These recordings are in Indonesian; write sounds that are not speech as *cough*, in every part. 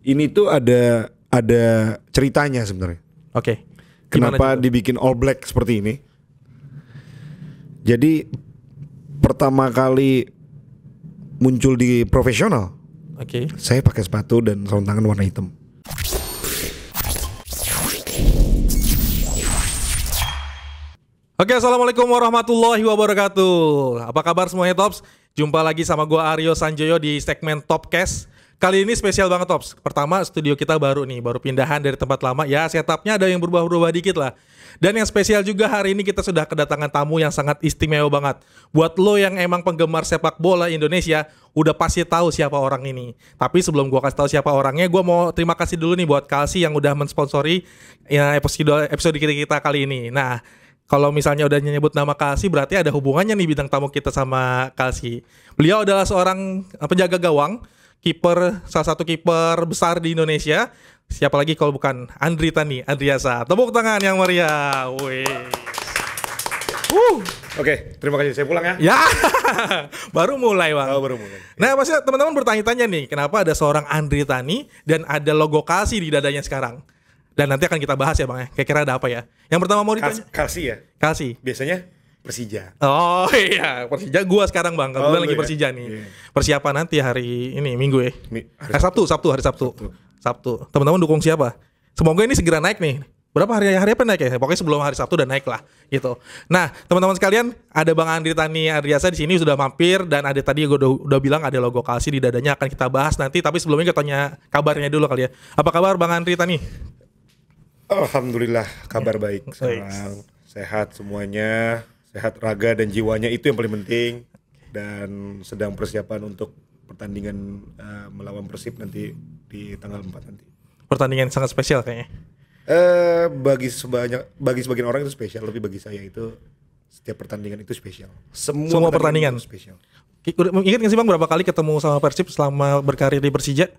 ini tuh ada ada ceritanya sebenarnya. Oke. Okay. Kenapa juga? dibikin all black seperti ini? Jadi pertama kali muncul di profesional. Oke. Okay. Saya pakai sepatu dan sarung tangan warna hitam. Oke, assalamualaikum warahmatullahi wabarakatuh. Apa kabar semuanya, Tops? Jumpa lagi sama gua Aryo Sanjoyo di segmen Topcast Kali ini spesial banget Tops. Pertama studio kita baru nih, baru pindahan dari tempat lama. Ya setupnya ada yang berubah-ubah dikit lah. Dan yang spesial juga hari ini kita sudah kedatangan tamu yang sangat istimewa banget. Buat lo yang emang penggemar sepak bola Indonesia, udah pasti tahu siapa orang ini. Tapi sebelum gua kasih tahu siapa orangnya, gua mau terima kasih dulu nih buat Kalsi yang udah mensponsori ya, episode episode kita kita kali ini. Nah, kalau misalnya udah nyebut nama Kalsi berarti ada hubungannya nih bidang tamu kita sama Kalsi. Beliau adalah seorang penjaga gawang kiper salah satu kiper besar di Indonesia. Siapa lagi kalau bukan Andri Tani, Andriasa. Tepuk tangan yang meriah. Wih. Uh. Oke, okay, terima kasih. Saya pulang ya. Ya, *laughs* baru mulai bang. Oh, baru mulai. Nah, pasti teman-teman bertanya-tanya nih, kenapa ada seorang Andri Tani dan ada logo Kalsi di dadanya sekarang? Dan nanti akan kita bahas ya bang ya. Kira-kira ada apa ya? Yang pertama mau ditanya. Kalsi ya. Kalsi. Biasanya Persija. Oh *laughs* iya, Persija. Gua sekarang bang, kebetulan oh, lagi ya? Persija nih. Yeah. Persiapan nanti hari ini minggu ya. Mi, hari eh, Sabtu, Sabtu, hari Sabtu. Sabtu. Sabtu. Teman-teman dukung siapa? Semoga ini segera naik nih. Berapa hari hari apa naik ya? Pokoknya sebelum hari Sabtu udah naik lah gitu. Nah teman-teman sekalian ada Bang Andri Tani Andriasa di sini sudah mampir dan ada tadi gue udah, udah bilang ada logo kalsi di dadanya akan kita bahas nanti. Tapi sebelumnya kita tanya kabarnya dulu kali ya. Apa kabar Bang Andri Tani? Alhamdulillah kabar iya. baik, baik. sehat semuanya sehat raga dan jiwanya itu yang paling penting dan sedang persiapan untuk pertandingan uh, melawan Persib nanti di tanggal 4 nanti. Pertandingan sangat spesial kayaknya. Eh uh, bagi sebanyak bagi sebagian orang itu spesial, lebih bagi saya itu setiap pertandingan itu spesial. Semua, Semua pertandingan, itu spesial. Ingat nggak sih Bang berapa kali ketemu sama Persib selama berkarir di Persija?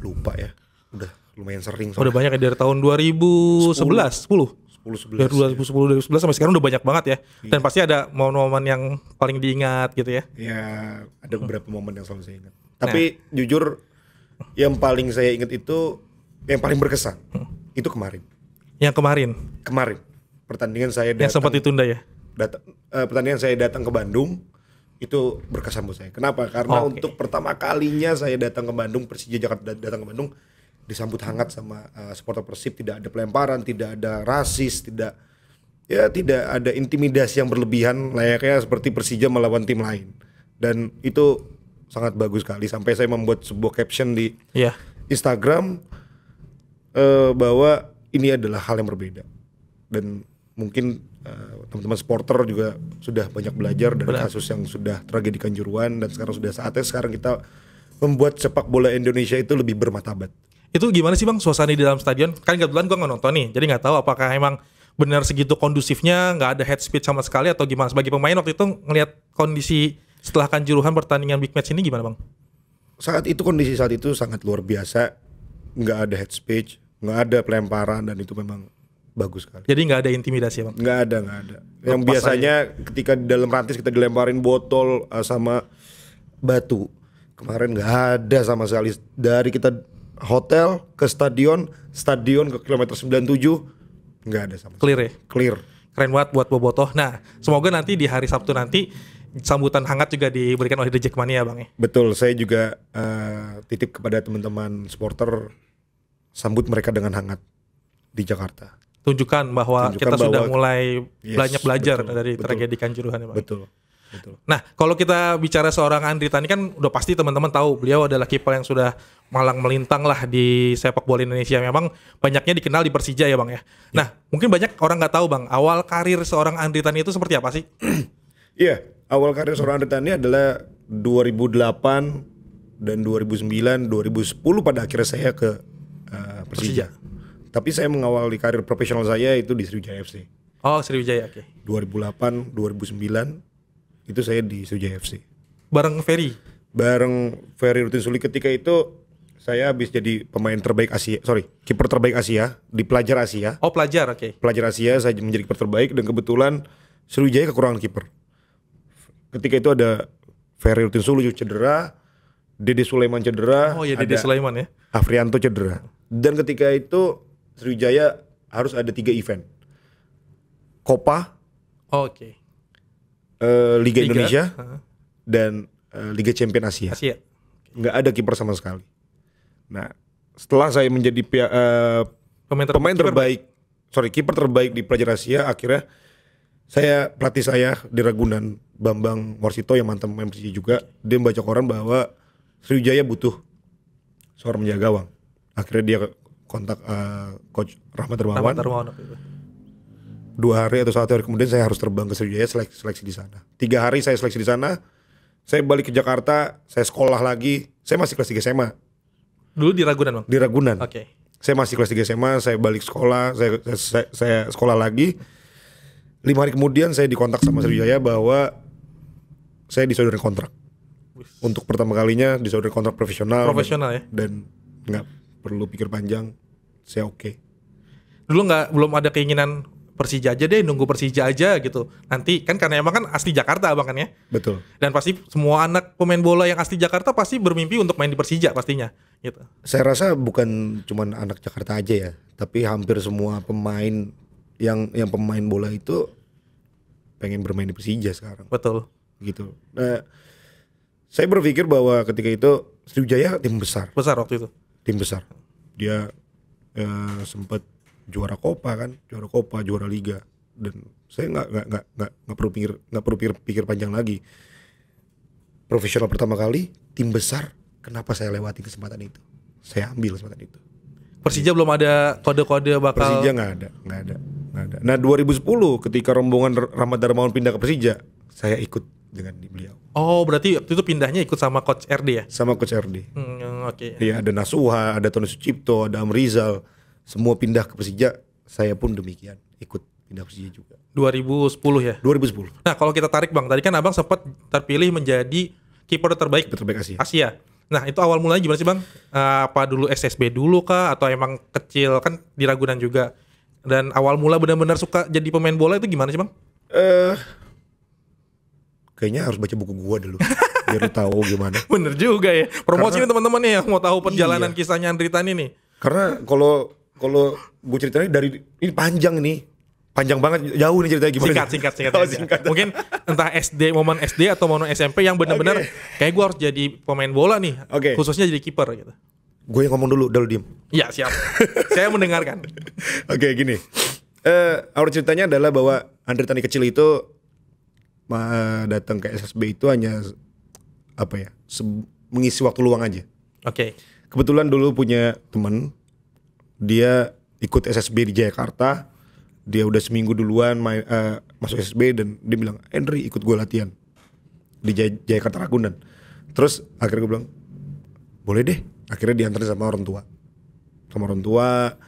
Lupa ya. Udah lumayan sering. Soalnya. Udah banyak ya dari tahun 2011, 10. 10. 2010 11 dari 2010 ya. 2011 sampai sekarang udah banyak banget ya iya. dan pasti ada momen-momen yang paling diingat gitu ya ya ada hmm. beberapa hmm. momen yang selalu saya ingat nah. tapi nah. jujur yang paling saya ingat itu yang paling berkesan hmm. itu kemarin yang kemarin kemarin pertandingan saya datang, yang sempat ditunda ya datang, uh, eh, pertandingan saya datang ke Bandung itu berkesan buat saya. Kenapa? Karena oh, okay. untuk pertama kalinya saya datang ke Bandung, Persija Jakarta datang ke Bandung, disambut hangat sama uh, supporter Persib, tidak ada pelemparan, tidak ada rasis, tidak ya tidak ada intimidasi yang berlebihan layaknya seperti Persija melawan tim lain. Dan itu sangat bagus sekali sampai saya membuat sebuah caption di yeah. Instagram uh, bahwa ini adalah hal yang berbeda dan mungkin uh, teman-teman supporter juga sudah banyak belajar dari Benar. kasus yang sudah tragedi kanjuruan dan sekarang sudah saatnya sekarang kita membuat sepak bola Indonesia itu lebih bermartabat. Itu gimana sih bang suasana di dalam stadion? Kan kebetulan gue nggak nonton nih, jadi nggak tahu apakah emang benar segitu kondusifnya, nggak ada head speed sama sekali atau gimana? Sebagai pemain waktu itu ngelihat kondisi setelah kanjuruhan pertandingan big match ini gimana bang? Saat itu kondisi saat itu sangat luar biasa, nggak ada head speech, nggak ada pelemparan dan itu memang bagus sekali. Jadi nggak ada intimidasi bang? Nggak ada, nggak ada. Yang biasanya aja. ketika di dalam rantis kita dilemparin botol eh, sama batu, kemarin nggak ada sama sekali. Dari kita hotel ke stadion, stadion ke kilometer 97 nggak ada sama. Clear ya? Clear. Keren banget buat Bobotoh. Nah, semoga nanti di hari Sabtu nanti sambutan hangat juga diberikan oleh The Jackmania ya, Bang ya? Betul, saya juga uh, titip kepada teman-teman supporter sambut mereka dengan hangat di Jakarta. Tunjukkan bahwa Tunjukkan kita bahwa, sudah mulai yes, banyak belajar betul, dari tragedi Kanjuruhan ya Bang. Ya? Betul. Betul. Nah, kalau kita bicara seorang Andri Tani kan udah pasti teman-teman tahu beliau adalah kiper yang sudah malang melintang lah di sepak bola Indonesia. Memang banyaknya dikenal di Persija ya, Bang ya. ya. Nah, mungkin banyak orang nggak tahu, Bang, awal karir seorang Andri Tani itu seperti apa sih? *clears throat* Iya, awal karir seorang Andri Tani adalah 2008 dan 2009, 2010 pada akhirnya saya ke uh, Persija. Persija. Tapi saya mengawali karir profesional saya itu di Sriwijaya FC. Oh, Sriwijaya, oke. Okay. 2008, 2009 itu saya di Sujaya FC. Bareng Ferry? Bareng Ferry Rutin Suli ketika itu saya habis jadi pemain terbaik Asia, sorry, kiper terbaik Asia di pelajar Asia. Oh pelajar, oke. Okay. Pelajar Asia saya menjadi kiper terbaik dan kebetulan Sriwijaya kekurangan kiper. Ketika itu ada Ferry Rutin Sulu cedera, Dede Sulaiman cedera. Oh iya Dede Sulaiman ya. Afrianto cedera. Dan ketika itu Sriwijaya harus ada tiga event. Copa, Oh, Oke. Okay. Eh, Liga, Liga Indonesia dan uh, Liga Champion Asia. Asia. Nggak ada kiper sama sekali. Nah, setelah saya menjadi pia, uh, pemain, ter pemain terbaik, sorry kiper terbaik di pelajar Asia, akhirnya saya pelatih saya di Ragunan Bambang Warsito yang mantan pemain Persija juga dia membaca koran bahwa Sriwijaya butuh seorang penjaga gawang akhirnya dia kontak uh, coach Rahmat Darmawan dua hari atau satu hari kemudian saya harus terbang ke Sriwijaya seleksi, seleksi di sana. Tiga hari saya seleksi di sana, saya balik ke Jakarta, saya sekolah lagi, saya masih kelas 3 SMA. Dulu di Ragunan bang? Di Ragunan. Oke. Okay. Saya masih kelas 3 SMA, saya balik sekolah, saya, saya, saya sekolah lagi. Lima hari kemudian saya dikontak sama Sriwijaya bahwa saya disodorin kontrak. Untuk pertama kalinya disodorin kontrak profesional. Profesional dan, ya. Dan nggak perlu pikir panjang, saya oke. Okay. Dulu nggak belum ada keinginan Persija aja deh, nunggu Persija aja gitu. Nanti kan karena emang kan asli Jakarta abang kan ya. Betul. Dan pasti semua anak pemain bola yang asli Jakarta pasti bermimpi untuk main di Persija pastinya gitu. Saya rasa bukan cuma anak Jakarta aja ya, tapi hampir semua pemain yang yang pemain bola itu pengen bermain di Persija sekarang. Betul. Gitu. Nah, saya berpikir bahwa ketika itu Sriwijaya tim besar. Besar waktu itu. Tim besar. Dia eh, sempat juara Copa kan, juara Copa, juara Liga dan saya nggak nggak nggak nggak nggak perlu pikir nggak perlu pikir, pikir panjang lagi. Profesional pertama kali, tim besar, kenapa saya lewati kesempatan itu? Saya ambil kesempatan itu. Persija belum ada kode-kode bakal Persija nggak ada, nggak ada, nggak ada. Nah 2010 ketika rombongan Rahmat Darmawan pindah ke Persija, saya ikut dengan beliau. Oh berarti waktu itu pindahnya ikut sama coach RD ya? Sama coach RD. Hmm, Oke. Okay. Iya ada Nasuha, ada Tony Sucipto, ada Amrizal semua pindah ke Persija, saya pun demikian ikut pindah Persija juga. 2010 ya? 2010. Nah kalau kita tarik bang, tadi kan abang sempat terpilih menjadi kiper terbaik, keeper terbaik Asia. Asia. Nah itu awal mulanya gimana sih bang? Eh, apa dulu SSB dulu kah? Atau emang kecil kan di Ragunan juga? Dan awal mula benar-benar suka jadi pemain bola itu gimana sih bang? Eh, kayaknya harus baca buku gua dulu. biar tahu gimana. *laughs* Bener juga ya. Promosi teman-teman nih yang mau tahu perjalanan iya. kisahnya Andritan ini Karena kalau kalau gue ceritanya dari ini panjang nih panjang banget jauh nih ceritanya gimana singkat singkat singkat, oh, singkat. mungkin entah SD momen SD atau momen SMP yang benar-benar okay. kayak gue harus jadi pemain bola nih okay. khususnya jadi kiper gitu gue yang ngomong dulu dulu diem Ya siap saya mendengarkan *laughs* oke okay, gini eh uh, ceritanya adalah bahwa Andre Tani kecil itu uh, datang ke SSB itu hanya apa ya mengisi waktu luang aja oke okay. kebetulan dulu punya teman dia ikut SSB di Jakarta dia udah seminggu duluan main, uh, masuk SSB dan dia bilang Henry ikut gue latihan di Jay Jakarta Ragunan terus akhirnya gue bilang boleh deh akhirnya diantar sama orang tua sama orang tua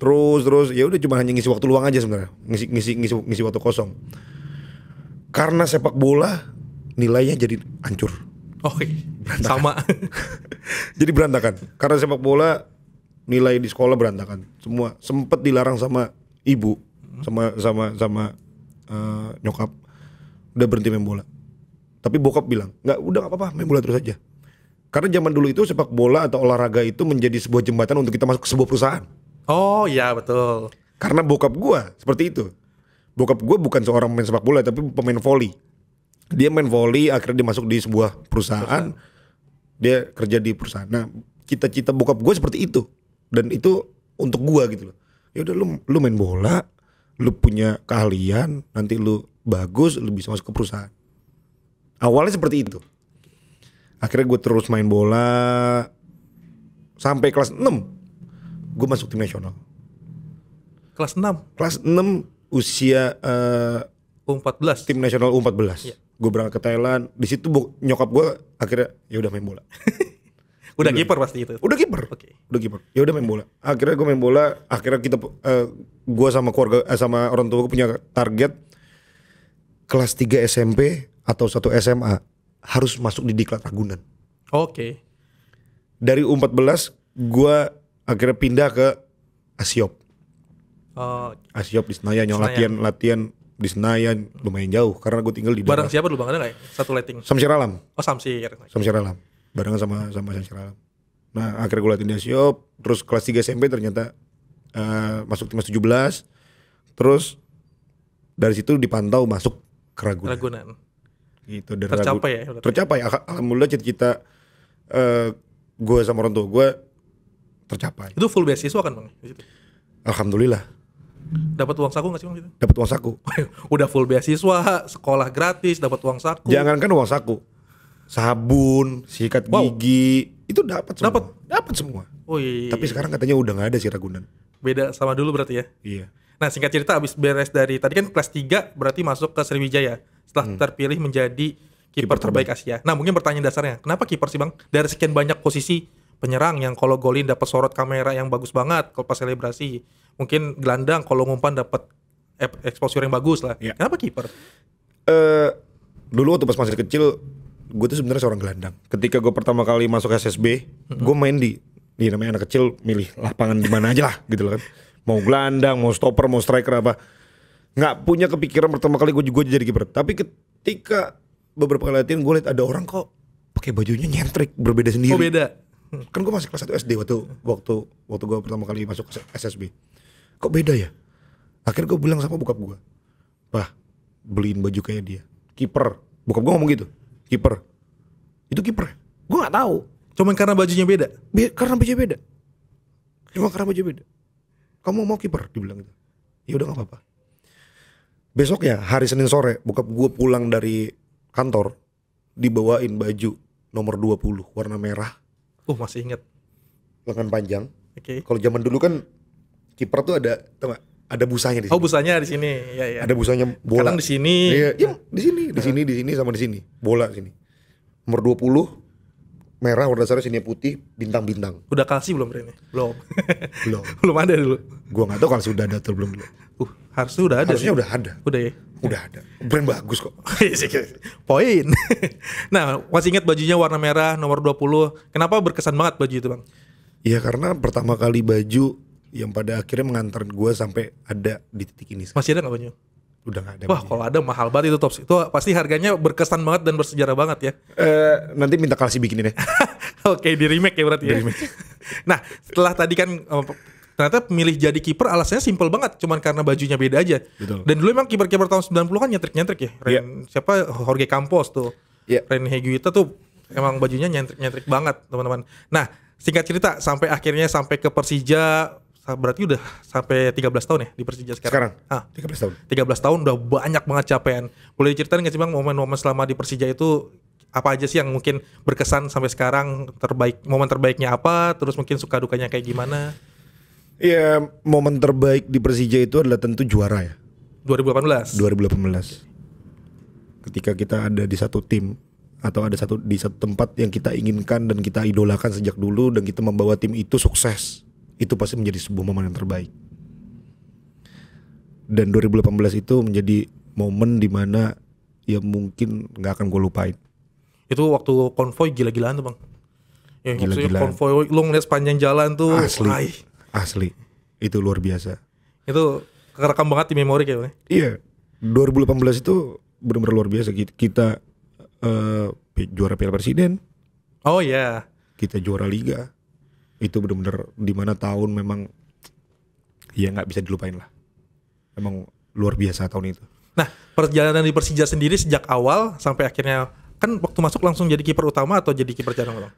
terus terus ya udah cuma hanya ngisi waktu luang aja sebenarnya ngisi ngisi ngisi ngisi waktu kosong karena sepak bola nilainya jadi hancur oh berantakan. sama *laughs* jadi berantakan karena sepak bola nilai di sekolah berantakan semua sempet dilarang sama ibu sama sama sama uh, nyokap udah berhenti main bola tapi bokap bilang nggak udah nggak apa-apa main bola terus aja karena zaman dulu itu sepak bola atau olahraga itu menjadi sebuah jembatan untuk kita masuk ke sebuah perusahaan oh iya betul karena bokap gua seperti itu bokap gua bukan seorang pemain sepak bola tapi pemain volley dia main volley akhirnya dia masuk di sebuah perusahaan, perusahaan. dia kerja di perusahaan nah cita-cita bokap gue seperti itu dan itu untuk gua gitu loh ya udah lu lu main bola lu punya keahlian nanti lu bagus lu bisa masuk ke perusahaan awalnya seperti itu akhirnya gue terus main bola sampai kelas 6 gue masuk tim nasional kelas 6 kelas 6 usia uh, eh, 14 tim nasional U14 ya. gue berangkat ke Thailand di situ nyokap gue akhirnya ya udah main bola *laughs* Udah kiper pasti itu. Udah kiper. Oke. Okay. Udah kiper. Ya udah main iya. bola. Akhirnya gue main bola, akhirnya kita uh, eh, gue sama keluarga uh, sama orang tua gue punya target kelas 3 SMP atau satu SMA harus masuk di Diklat Ragunan. Oke. Okay. Dari u belas gue akhirnya pindah ke Asiop. oh. Asiop di Senayan, yang latihan latihan di Senayan lumayan jauh karena gue tinggal di daerah. Barang siapa dulu Bang ada gak ya? Satu lighting. Samsir Alam. Oh Samsir. Samsir Alam barengan sama sama Sanskara. Nah, akhirnya gue latihan di terus kelas 3 SMP ternyata uh, masuk timnas 17. Terus dari situ dipantau masuk ke Ragunan. Ragunan. Gitu dan tercapai Ragunan. ya. Tercapai. Alhamdulillah cita-cita uh, eh, gue sama orang tua gue tercapai. Itu full beasiswa kan, Bang? Alhamdulillah. Dapat uang saku gak sih bang Dapat uang saku. *laughs* Udah full beasiswa, sekolah gratis, dapat uang saku. Jangankan uang saku, sabun, sikat wow. gigi, itu dapat semua. Dapat, dapat semua. Oh iya, iya Tapi iya. sekarang katanya udah nggak ada sih Ragunan. Beda sama dulu berarti ya? Iya. Nah, singkat cerita habis beres dari tadi kan kelas 3 berarti masuk ke Sriwijaya setelah hmm. terpilih menjadi kiper terbaik, terbaik Asia. Nah, mungkin pertanyaan dasarnya, kenapa kiper sih, Bang? Dari sekian banyak posisi penyerang yang kalau golin dapat sorot kamera yang bagus banget kalau pas selebrasi, mungkin gelandang kalau ngumpan dapat exposure yang bagus lah. Ya. Kenapa kiper? Eh uh, dulu waktu pas masih kecil gue tuh sebenarnya seorang gelandang. Ketika gue pertama kali masuk SSB, mm-hmm. gue main di, di namanya anak kecil milih lapangan di mana aja lah gitu loh kan. Mau gelandang, mau stopper, mau striker apa. Nggak punya kepikiran pertama kali gue juga jadi kiper. Tapi ketika beberapa kali latihan gue lihat ada orang kok pakai bajunya nyentrik berbeda sendiri. Oh beda. Kan gue masih kelas satu SD waktu waktu waktu gue pertama kali masuk ke SSB. Kok beda ya? Akhirnya gue bilang sama bokap gue, "Bah, beliin baju kayak dia." Kiper. Bokap gue ngomong gitu kiper itu kiper gue nggak tahu cuman karena bajunya beda Be karena bajunya beda cuma karena bajunya beda kamu mau kiper dibilang gitu ya udah nggak apa-apa Besoknya hari Senin sore buka gue pulang dari kantor dibawain baju nomor 20 warna merah oh masih inget lengan panjang oke okay. kalau zaman dulu kan kiper tuh ada tau gak ada busanya di oh, sini. Oh, busanya di sini. Ya, ya. Ada busanya bola. Kadang di sini. Iya, ya, di sini, di iya. sini, di sini sama di sini. Bola sini. Nomor 20 merah warna dasarnya sini putih bintang-bintang. Udah kalsi belum ini? Ya? Belum. *laughs* belum. belum ada dulu. Gua nggak tahu kalau sudah ada atau belum dulu. Uh, harusnya udah ada. Harusnya ya? udah ada. Udah ya. Udah ada. Brand bagus kok. *laughs* Iya, Poin. *laughs* nah, masih ingat bajunya warna merah nomor 20. Kenapa berkesan banget baju itu, Bang? Iya, karena pertama kali baju yang pada akhirnya mengantar gue sampai ada di titik ini. Masih ada nggak banyak? Udah gak ada. Wah, kalau ada mahal banget itu tops. Itu pasti harganya berkesan banget dan bersejarah banget ya. Eh, nanti minta kasih bikin ini ya. *laughs* Oke, di remake ya berarti ya. di ya. *laughs* nah, setelah tadi kan oh, ternyata milih jadi kiper alasannya simpel banget cuman karena bajunya beda aja Betul. dan dulu emang kiper-kiper tahun 90 kan nyentrik-nyentrik ya Ren, yeah. siapa Jorge Campos tuh yeah. Ren Higuita tuh emang bajunya nyentrik-nyentrik banget teman-teman nah singkat cerita sampai akhirnya sampai ke Persija berarti udah sampai 13 tahun ya di Persija sekarang. Sekarang. Ah, 13 tahun. 13 tahun udah banyak banget capaian. Boleh diceritain nggak sih Bang momen-momen selama di Persija itu apa aja sih yang mungkin berkesan sampai sekarang terbaik momen terbaiknya apa terus mungkin suka dukanya kayak gimana Iya, momen terbaik di Persija itu adalah tentu juara ya. 2018. 2018. Ketika kita ada di satu tim atau ada satu di satu tempat yang kita inginkan dan kita idolakan sejak dulu dan kita membawa tim itu sukses itu pasti menjadi sebuah momen yang terbaik. Dan 2018 itu menjadi momen dimana ya mungkin nggak akan gue lupain. Itu waktu konvoy gila-gilaan tuh bang. Ya, gila-gilaan. Konvoy lu ngeliat sepanjang jalan tuh. Asli. Ay. Asli. Itu luar biasa. Itu kerekam banget di memori kayak Iya. 2018 itu benar-benar luar biasa. Kita uh, juara Piala Presiden. Oh iya. Yeah. Kita juara Liga itu bener-bener dimana tahun memang ya nggak bisa dilupain lah emang luar biasa tahun itu nah perjalanan di Persija sendiri sejak awal sampai akhirnya kan waktu masuk langsung jadi kiper utama atau jadi kiper cadangan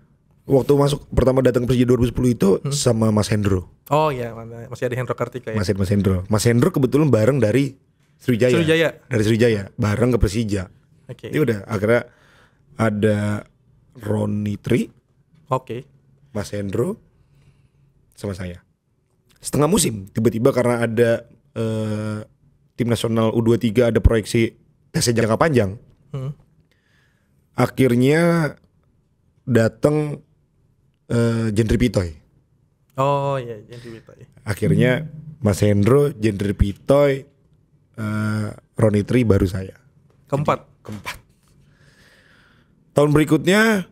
waktu masuk pertama datang Persija 2010 itu hmm? sama Mas Hendro. Oh ya masih ada Hendro Kartika ya. Masih Mas Hendro. Mas Hendro kebetulan bareng dari Sriwijaya. Sriwijaya. Dari Sriwijaya, bareng ke Persija. Oke. Okay. itu udah akhirnya ada Roni Tri. Oke. Okay. Mas Hendro, sama saya. Setengah musim tiba-tiba karena ada uh, tim nasional U23 ada proyeksi tes jangka panjang. Hmm. Akhirnya datang uh, eh, Jendri Pitoy. Oh iya Jendri Pitoy. Akhirnya Mas Hendro, Jendri Pitoy, uh, Roni Tri baru saya. Keempat. Jadi, keempat. Tahun berikutnya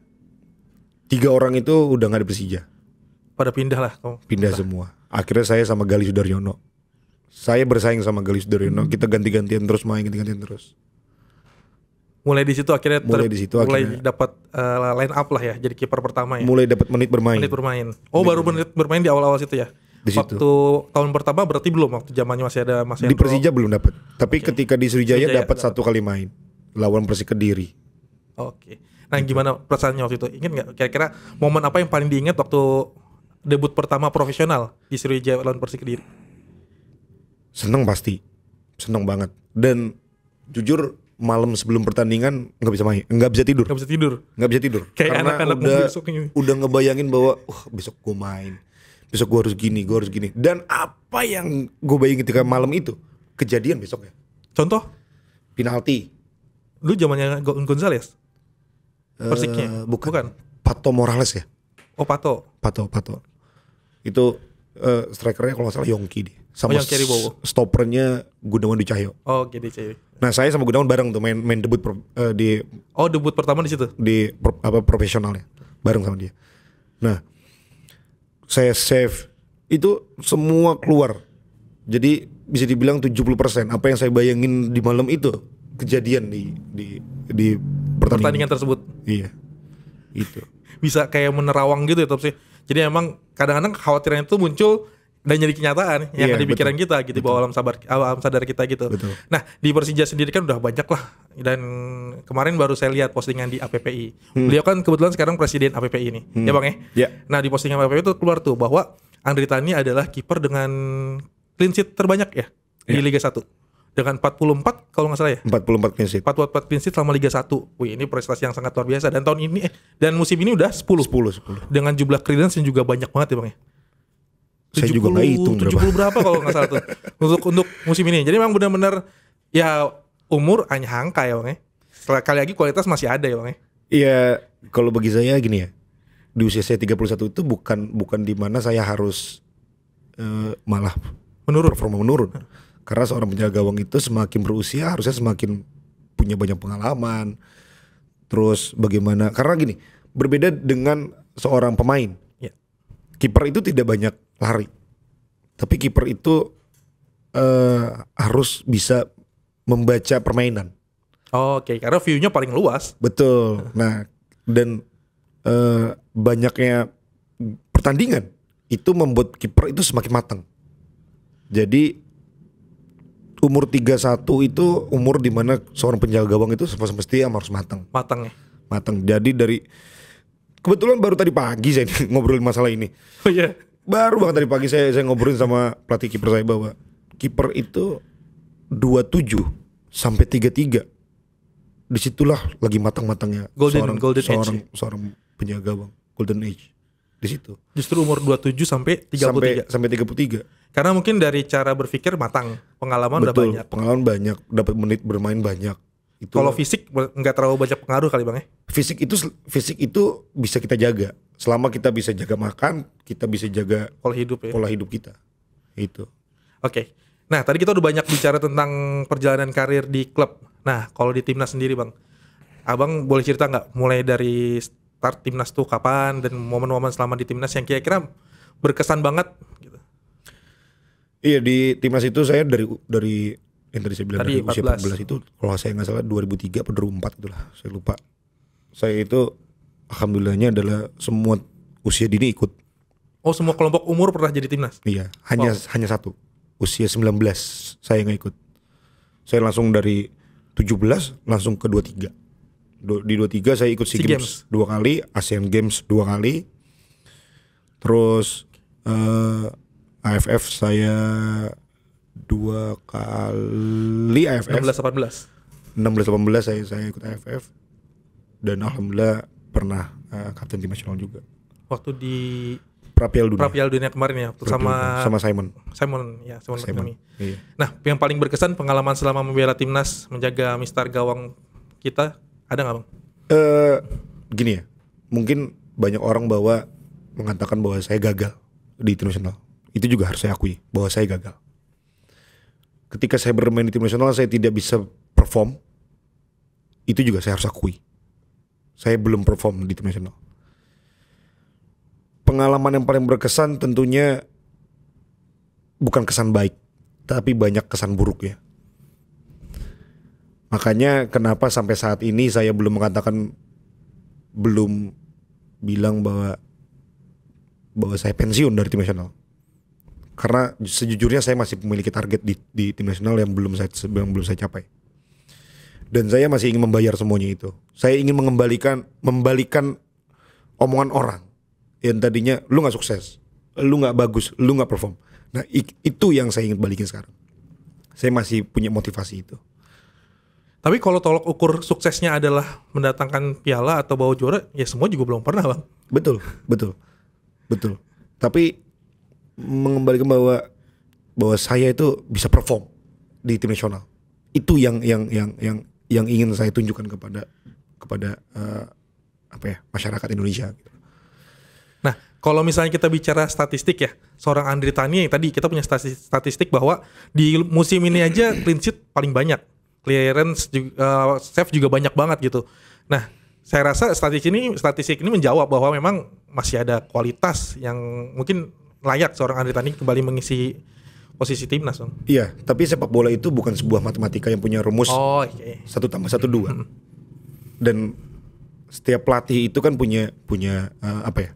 tiga orang itu udah nggak ada Persija pada pindah lah. Pindah Entah. semua. Akhirnya saya sama Gali Sudaryono. Saya bersaing sama Gali Sudaryono. Hmm. Kita ganti-gantian terus main, ganti-gantian terus. Mulai di situ akhirnya mulai di situ mulai dapat uh, line up lah ya. Jadi kiper pertama ya. Mulai dapat menit bermain. Menit bermain. Oh, menit baru menit bermain di awal-awal situ ya. Di waktu situ. tahun pertama berarti belum waktu zamannya masih ada masih Di Persija belum dapat. Tapi okay. ketika di Sriwijaya dapat satu kali main lawan Persik Kediri. Oke. Okay. Nah, gimana perasaannya waktu itu? Ingat nggak kira-kira momen apa yang paling diingat waktu debut pertama profesional di Sriwijaya lawan Persik Kediri? Seneng pasti, seneng banget. Dan jujur malam sebelum pertandingan nggak bisa main, nggak bisa tidur. Nggak bisa tidur. Nggak bisa tidur. Kayak Karena anak-anak udah udah ngebayangin bahwa wah besok gue main, besok gue harus gini, gue harus gini. Dan apa yang gue bayangin ketika malam itu kejadian besoknya. Contoh? Penalti. Lu zamannya Gonzales? Persiknya? Uh, bukan. bukan. Pato Morales ya? Oh Pato. Pato, Pato. Itu uh, strikernya kalau salah Yongki deh. Sama oh, Yongki stopernya Gunawan Dicahyo. Oh, Gede Cahyo. Nah, saya sama Gunawan bareng tuh main main debut pro, uh, di Oh, debut pertama di situ. Di pro, apa profesionalnya. Bareng sama dia. Nah, saya save itu semua keluar. Jadi bisa dibilang 70% apa yang saya bayangin di malam itu kejadian di di di pertandingan, pertandingan tersebut. Iya. Itu bisa kayak menerawang gitu ya tapi ya. sih. Jadi emang kadang-kadang khawatiran itu muncul dan jadi kenyataan yang yeah, di pikiran kita gitu betul. bahwa alam sabar alam sadar kita gitu. Betul. Nah, di Persija sendiri kan udah banyak lah dan kemarin baru saya lihat postingan di APPI. Hmm. Beliau kan kebetulan sekarang presiden APPI ini. Hmm. Ya Bang ya. Yeah. Nah, di postingan APPI itu keluar tuh bahwa Andri Tani adalah kiper dengan clean sheet terbanyak ya yeah. di ya. Liga 1 dengan 44 kalau nggak salah ya 44 clean sheet 44 clean sheet selama Liga 1 wih ini prestasi yang sangat luar biasa dan tahun ini eh, dan musim ini udah 10 10 10 dengan jumlah clearance yang juga banyak banget ya Bang ya 70, saya juga nggak hitung 70 berapa, berapa kalau nggak salah tuh *laughs* untuk untuk musim ini jadi memang benar-benar ya umur hanya angka ya Bang ya kali lagi kualitas masih ada ya Bang ya iya kalau bagi saya gini ya di usia saya 31 itu bukan bukan di mana saya harus uh, malah menurun performa menurun karena seorang penjaga gawang itu semakin berusia harusnya semakin punya banyak pengalaman. Terus bagaimana? Karena gini, berbeda dengan seorang pemain. Ya. Kiper itu tidak banyak lari. Tapi kiper itu uh, harus bisa membaca permainan. Oh, Oke, okay. karena view-nya paling luas. Betul. Nah, dan uh, banyaknya pertandingan itu membuat kiper itu semakin matang. Jadi umur 31 itu umur di mana seorang penjaga gawang itu semestinya harus matang. Matang ya. Matang. Jadi dari kebetulan baru tadi pagi saya *laughs* ngobrolin masalah ini. Oh iya. Baru banget tadi pagi saya saya ngobrolin sama pelatih kiper saya bahwa kiper itu 27 sampai 33. Disitulah lagi matang-matangnya golden, seorang golden seorang, age. Ya? seorang penjaga gawang golden age di situ. Justru umur 27 sampai 33. Sampai, sampai 33 karena mungkin dari cara berpikir matang, pengalaman Betul, udah banyak. Pengalaman banyak, dapat menit bermain banyak. Itu Kalau fisik nggak terlalu banyak pengaruh kali bang ya? Fisik itu fisik itu bisa kita jaga. Selama kita bisa jaga makan, kita bisa jaga pola hidup ya. Pola hidup kita. Itu. Oke. Okay. Nah, tadi kita udah banyak bicara tentang perjalanan karir di klub. Nah, kalau di timnas sendiri, Bang. Abang boleh cerita nggak mulai dari start timnas tuh kapan dan momen-momen selama di timnas yang kira-kira berkesan banget Iya di timnas itu saya dari dari yang tadi saya bilang dari 14. usia 14 itu kalau saya nggak salah 2003 atau 2004 itulah saya lupa. Saya itu alhamdulillahnya adalah semua usia dini ikut. Oh semua kelompok umur pernah jadi timnas? Iya hanya wow. hanya satu usia 19 saya nggak ikut. Saya langsung dari 17 langsung ke 23. Di 23 saya ikut SEA, Games, Games dua kali, ASEAN Games dua kali. Terus uh, AFF saya dua kali AFF 16 18 16 18 saya saya ikut AFF dan alhamdulillah pernah uh, kapten tim nasional juga waktu di Prapial Dunia. Prapial Dunia kemarin ya, waktu sama sama Simon. Simon ya, Simon, Simon. Iya. Nah, yang paling berkesan pengalaman selama membela timnas menjaga mister gawang kita ada nggak bang? Uh, gini ya, mungkin banyak orang bahwa mengatakan bahwa saya gagal di internasional nasional itu juga harus saya akui bahwa saya gagal. Ketika saya bermain di tim nasional saya tidak bisa perform. Itu juga saya harus akui. Saya belum perform di tim nasional. Pengalaman yang paling berkesan tentunya bukan kesan baik, tapi banyak kesan buruk ya. Makanya kenapa sampai saat ini saya belum mengatakan belum bilang bahwa bahwa saya pensiun dari tim nasional karena sejujurnya saya masih memiliki target di, di tim nasional yang belum saya yang belum saya capai dan saya masih ingin membayar semuanya itu saya ingin mengembalikan membalikan omongan orang yang tadinya lu nggak sukses lu nggak bagus lu nggak perform nah itu yang saya ingin balikin sekarang saya masih punya motivasi itu tapi kalau tolok ukur suksesnya adalah mendatangkan piala atau bawa juara, ya semua juga belum pernah bang. Betul, betul, betul. Tapi mengembalikan bahwa bahwa saya itu bisa perform di tim nasional. Itu yang yang yang yang yang ingin saya tunjukkan kepada kepada uh, apa ya masyarakat Indonesia. Gitu. Nah, kalau misalnya kita bicara statistik ya, seorang Andri Tani yang tadi kita punya statistik bahwa di musim ini aja clean sheet paling banyak, clearance juga, uh, eh, save juga banyak banget gitu. Nah, saya rasa statistik ini statistik ini menjawab bahwa memang masih ada kualitas yang mungkin layak seorang Andri Tani kembali mengisi posisi timnas dong. Iya, tapi sepak bola itu bukan sebuah matematika yang punya rumus. Oh, okay. Iya, iya. Satu tambah satu dua. Hmm. Dan setiap pelatih itu kan punya punya uh, apa ya?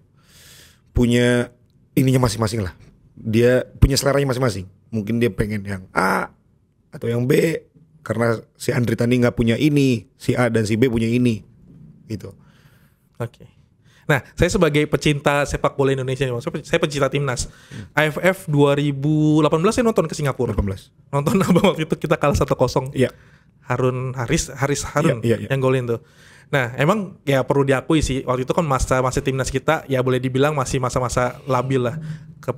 Punya ininya masing-masing lah. Dia punya seleranya masing-masing. Mungkin dia pengen yang A atau yang B karena si Andri Tani nggak punya ini, si A dan si B punya ini, gitu. Oke. Okay. Nah, saya sebagai pecinta sepak bola Indonesia, saya pecinta timnas. Hmm. AFF 2018 saya nonton ke Singapura. 18. Nonton *laughs* apa waktu itu kita kalah 1-0. Iya. Yeah. Harun Haris Haris Harun yeah, yeah, yeah. yang golin tuh. Nah, emang ya perlu diakui sih waktu itu kan masa masa timnas kita ya boleh dibilang masih masa-masa labil lah.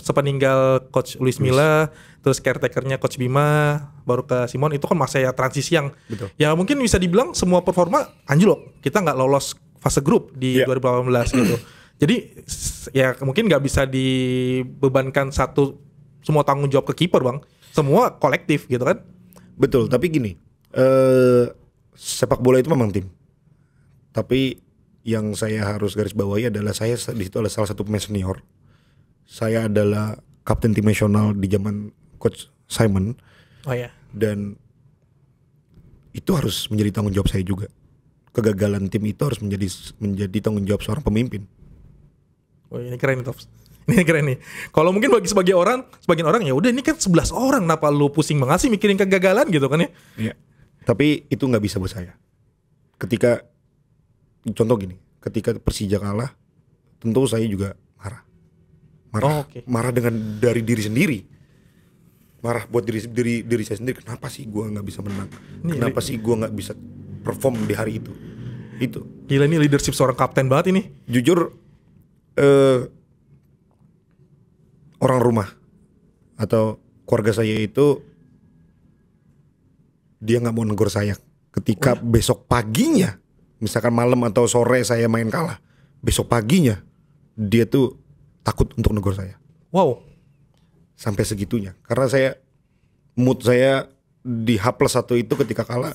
Sepeninggal coach Luis Milla, terus caretakernya coach Bima, baru ke Simon itu kan masa ya transisi yang Betul. ya mungkin bisa dibilang semua performa anjlok. Kita nggak lolos fase grup di yeah. Iya. 2018 gitu. Jadi ya mungkin nggak bisa dibebankan satu semua tanggung jawab ke kiper bang. Semua kolektif gitu kan. Betul. Tapi gini, eh, sepak bola itu memang tim. Tapi yang saya harus garis bawahi adalah saya di situ adalah salah satu pemain senior. Saya adalah kapten tim nasional di zaman coach Simon. Oh ya. Dan itu harus menjadi tanggung jawab saya juga kegagalan tim itu harus menjadi menjadi tanggung jawab seorang pemimpin. Oh, ini keren nih, Tops. *laughs* Ini keren nih. Kalau mungkin bagi sebagian orang, sebagian orang ya udah ini kan 11 orang, kenapa lu pusing banget sih mikirin kegagalan gitu kan ya? Iya. Tapi itu nggak bisa buat saya. Ketika contoh gini, ketika Persija kalah, tentu saya juga marah. Marah. Oh, okay. Marah dengan dari diri sendiri. Marah buat diri diri diri saya sendiri. Kenapa sih gue nggak bisa menang? Kenapa sih gue nggak bisa perform di hari itu itu gila ini leadership seorang kapten banget ini jujur eh, orang rumah atau keluarga saya itu dia nggak mau negur saya ketika oh. besok paginya misalkan malam atau sore saya main kalah besok paginya dia tuh takut untuk negur saya wow sampai segitunya karena saya mood saya di H plus satu itu ketika kalah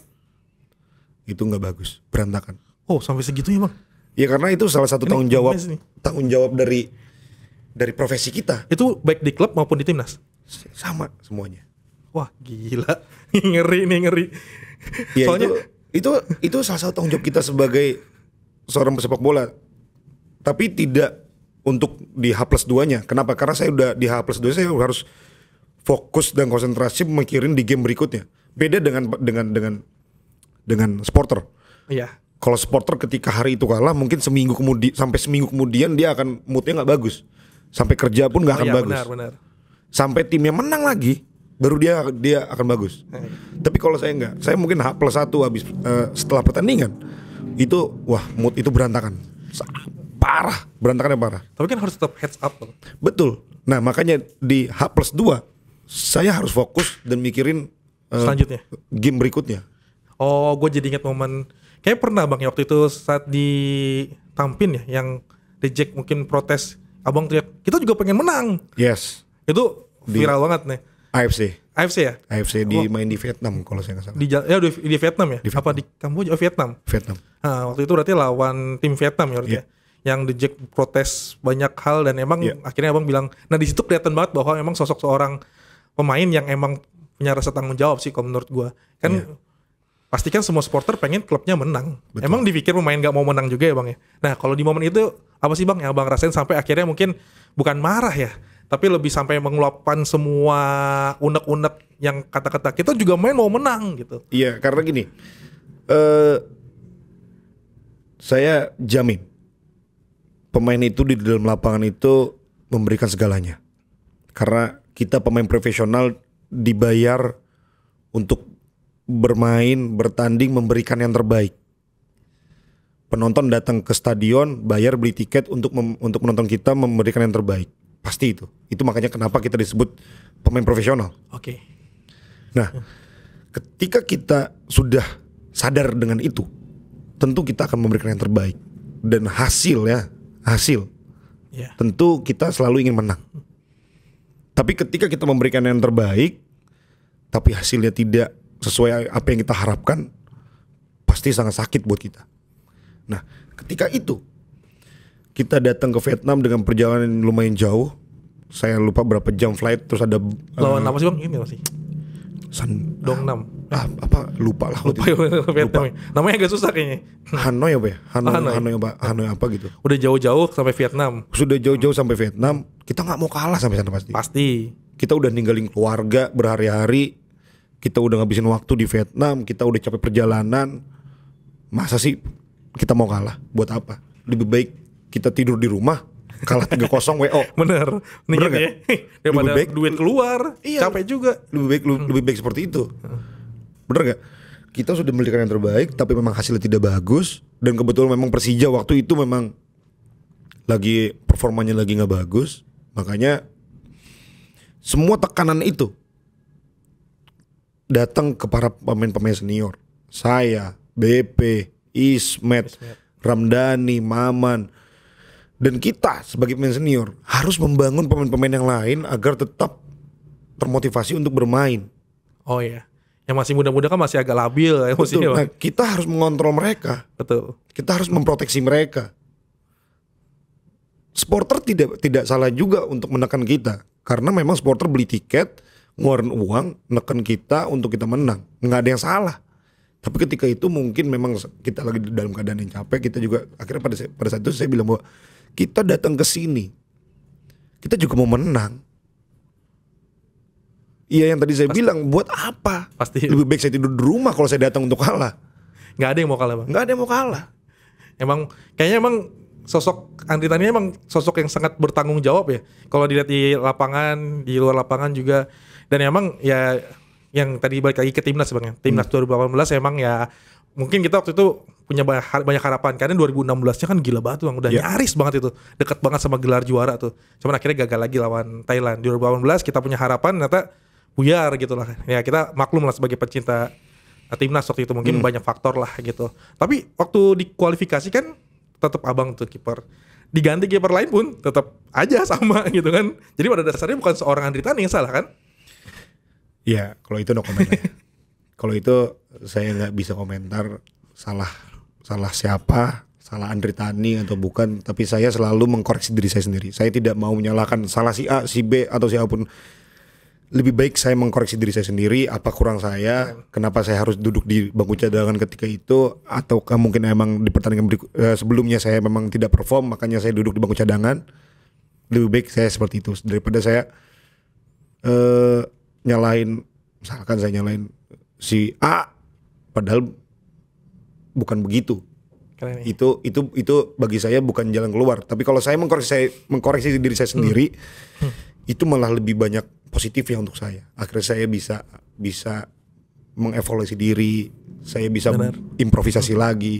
itu nggak bagus berantakan oh sampai segitunya bang ya karena itu salah satu Ini tanggung jawab tanggung jawab dari dari profesi kita itu baik di klub maupun di timnas sama semuanya wah gila *laughs* ngeri nih ngeri ya, soalnya itu, itu itu salah satu tanggung jawab kita sebagai seorang pesepak bola tapi tidak untuk di H plus duanya kenapa karena saya udah di H plus dua saya harus fokus dan konsentrasi memikirin di game berikutnya beda dengan dengan dengan dengan supporter. Iya. Kalau supporter ketika hari itu kalah mungkin seminggu kemudian sampai seminggu kemudian dia akan moodnya nggak bagus. Sampai kerja pun nggak oh akan iya, bagus. Benar, benar. Sampai timnya menang lagi baru dia dia akan bagus. Eh. Tapi kalau saya nggak, saya mungkin H plus satu habis uh, setelah pertandingan itu wah mood itu berantakan parah berantakannya parah. Tapi kan harus tetap heads up. Loh. Betul. Nah makanya di H plus dua saya harus fokus dan mikirin uh, selanjutnya game berikutnya Oh, gue jadi inget momen kayak pernah bang ya waktu itu saat di Tampin ya yang reject mungkin protes. Abang teriak, kita juga pengen menang. Yes. Itu viral di banget nih. AFC. AFC ya? AFC di main di Vietnam kalau saya nggak salah. Di ya di, di Vietnam ya? Di Vietnam. Apa di Kamboja? Oh, Vietnam. Vietnam. Nah, waktu itu berarti lawan tim Vietnam ya yeah. Iya. Yang reject protes banyak hal dan emang yeah. akhirnya abang bilang, nah di situ kelihatan banget bahwa emang sosok seorang pemain yang emang punya rasa tanggung jawab sih kalau menurut gue Kan yeah pastikan semua supporter pengen klubnya menang. Betul. Emang dipikir pemain nggak mau menang juga ya bang ya. Nah kalau di momen itu apa sih bang yang abang rasain sampai akhirnya mungkin bukan marah ya, tapi lebih sampai mengeluapkan semua unek-unek yang kata-kata kita juga main mau menang gitu. Iya karena gini, uh, saya jamin pemain itu di dalam lapangan itu memberikan segalanya. Karena kita pemain profesional dibayar untuk bermain, bertanding, memberikan yang terbaik. Penonton datang ke stadion, bayar beli tiket untuk mem, untuk menonton kita memberikan yang terbaik. Pasti itu. Itu makanya kenapa kita disebut pemain profesional. Oke. Okay. Nah, ketika kita sudah sadar dengan itu, tentu kita akan memberikan yang terbaik dan hasil ya, hasil. Yeah. Tentu kita selalu ingin menang. Tapi ketika kita memberikan yang terbaik, tapi hasilnya tidak sesuai apa yang kita harapkan pasti sangat sakit buat kita. Nah, ketika itu kita datang ke Vietnam dengan perjalanan yang lumayan jauh. Saya lupa berapa jam flight terus ada lawan eh, apa sih Bang? Ini masih San Dong Nam. Ah, ah apa lupa lah lupa, lupa. Ya? namanya agak susah kayaknya Hanoi apa ya Hanoi, oh, Hanoi. Hanoi apa Hanoi apa gitu udah jauh-jauh sampai Vietnam sudah jauh-jauh hmm. sampai Vietnam kita nggak mau kalah sampai sana pasti pasti kita udah ninggalin keluarga berhari-hari kita udah ngabisin waktu di Vietnam, kita udah capek perjalanan. Masa sih kita mau kalah? Buat apa? Lebih baik kita tidur di rumah kalah 3-0 WO. *laughs* Bener. Bener gak? Ya? *laughs* Daripada lebih baik duit keluar, iya, capek juga. Lebih baik lebih, hmm. lebih baik seperti itu. Bener gak? Kita sudah memberikan yang terbaik tapi memang hasilnya tidak bagus dan kebetulan memang Persija waktu itu memang lagi performanya lagi nggak bagus. Makanya semua tekanan itu datang ke para pemain-pemain senior. Saya, BP, Ismet, Ramdhani, Maman, dan kita sebagai pemain senior harus membangun pemain-pemain yang lain agar tetap termotivasi untuk bermain. Oh iya. yang masih muda-muda kan masih agak labil emosinya. Betul. Nah, kita harus mengontrol mereka. Betul. Kita harus memproteksi mereka. Sporter tidak tidak salah juga untuk menekan kita karena memang sporter beli tiket ngeluarin uang neken kita untuk kita menang nggak ada yang salah tapi ketika itu mungkin memang kita lagi dalam keadaan yang capek kita juga akhirnya pada pada saat itu saya bilang bahwa kita datang ke sini kita juga mau menang Iya yang tadi saya pasti, bilang buat apa? Pasti lebih baik saya tidur di rumah kalau saya datang untuk kalah. Nggak ada yang mau kalah bang. Nggak ada yang mau kalah. Emang kayaknya emang sosok Andri Tani emang sosok yang sangat bertanggung jawab ya. Kalau dilihat di lapangan, di luar lapangan juga dan emang ya yang tadi balik lagi ke timnas bang ya. timnas hmm. 2018 emang ya mungkin kita waktu itu punya banyak, harapan karena 2016 nya kan gila banget bang udah yeah. nyaris banget itu deket banget sama gelar juara tuh cuman akhirnya gagal lagi lawan Thailand 2018 kita punya harapan ternyata buyar gitu lah ya kita maklum lah sebagai pecinta timnas waktu itu mungkin hmm. banyak faktor lah gitu tapi waktu dikualifikasi kan tetap abang tuh kiper diganti kiper lain pun tetap aja sama *laughs* gitu kan jadi pada dasarnya bukan seorang Andri Tani yang salah kan Iya, kalau itu no comment *laughs* kalau itu saya nggak bisa komentar salah salah siapa, salah Andri Tani atau bukan, tapi saya selalu mengkoreksi diri saya sendiri. Saya tidak mau menyalahkan salah si A, si B atau siapapun. Lebih baik saya mengkoreksi diri saya sendiri, apa kurang saya, kenapa saya harus duduk di bangku cadangan ketika itu, atau mungkin emang di pertandingan eh, sebelumnya saya memang tidak perform, makanya saya duduk di bangku cadangan. Lebih baik saya seperti itu daripada saya eh, nyalain misalkan saya nyalain si A padahal bukan begitu. Keren, ya? Itu itu itu bagi saya bukan jalan keluar. Tapi kalau saya mengkoreksi saya, mengkoreksi diri saya sendiri hmm. Hmm. itu malah lebih banyak positifnya untuk saya. Akhirnya saya bisa bisa mengevaluasi diri, saya bisa Benar. improvisasi hmm. lagi.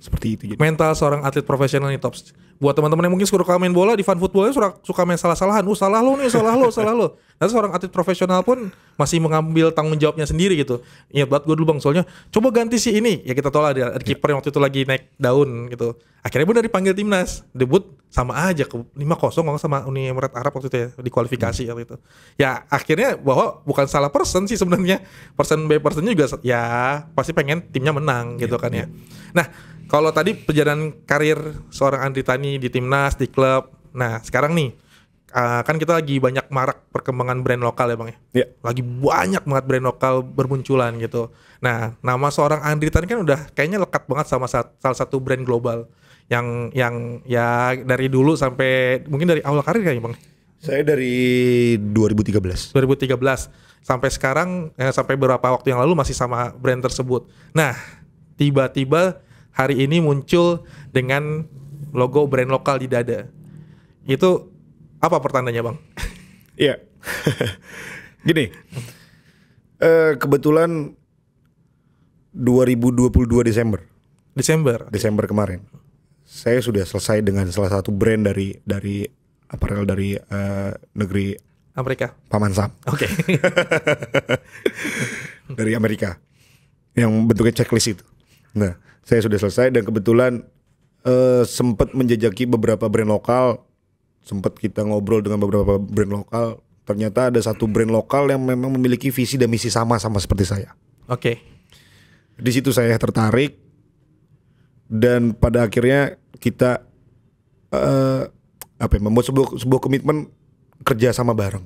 Seperti itu. Mental seorang atlet profesional nih Tops buat teman-teman yang mungkin suka main bola di fan footballnya suka, suka main salah-salahan, uh salah lo nih, salah lo, salah lo. *laughs* Nah seorang atlet profesional pun masih mengambil tanggung jawabnya sendiri gitu. Ingat buat gue dulu bang, soalnya coba ganti si ini, ya kita tolak dia, ada kiper yang waktu itu lagi naik daun gitu. Akhirnya dari panggil timnas, debut sama aja ke lima kosong sama Uni Emirat Arab waktu itu ya di kualifikasi hmm. itu. Ya akhirnya bahwa bukan salah person sih sebenarnya, person by personnya juga ya pasti pengen timnya menang gitu kan yeah. ya. Iya. Nah kalau tadi perjalanan karir seorang Andri Tani di timnas, di klub. Nah, sekarang nih uh, kan kita lagi banyak marak perkembangan brand lokal ya bang ya. Yeah. Lagi banyak banget brand lokal bermunculan gitu. Nah nama seorang Andri Tani kan udah kayaknya lekat banget sama salah satu brand global yang yang ya dari dulu sampai mungkin dari awal karir ya bang. Saya dari 2013. 2013 sampai sekarang eh, sampai beberapa waktu yang lalu masih sama brand tersebut. Nah tiba-tiba hari ini muncul dengan logo brand lokal di dada. Itu apa pertandanya, Bang? *laughs* Iya. *laughs* Gini. Uh, kebetulan 2022 Desember. Desember. Desember kemarin. Saya sudah selesai dengan salah satu brand dari dari aparel dari uh, negeri Amerika. Paman Sam. Oke. Okay. *laughs* dari Amerika. Yang bentuknya checklist itu. Nah, saya sudah selesai dan kebetulan uh, eh, sempat menjajaki beberapa brand lokal sempat kita ngobrol dengan beberapa brand lokal ternyata ada satu brand lokal yang memang memiliki visi dan misi sama sama seperti saya oke okay. di situ saya tertarik dan pada akhirnya kita uh, apa ya, membuat sebuah sebuah komitmen kerja sama bareng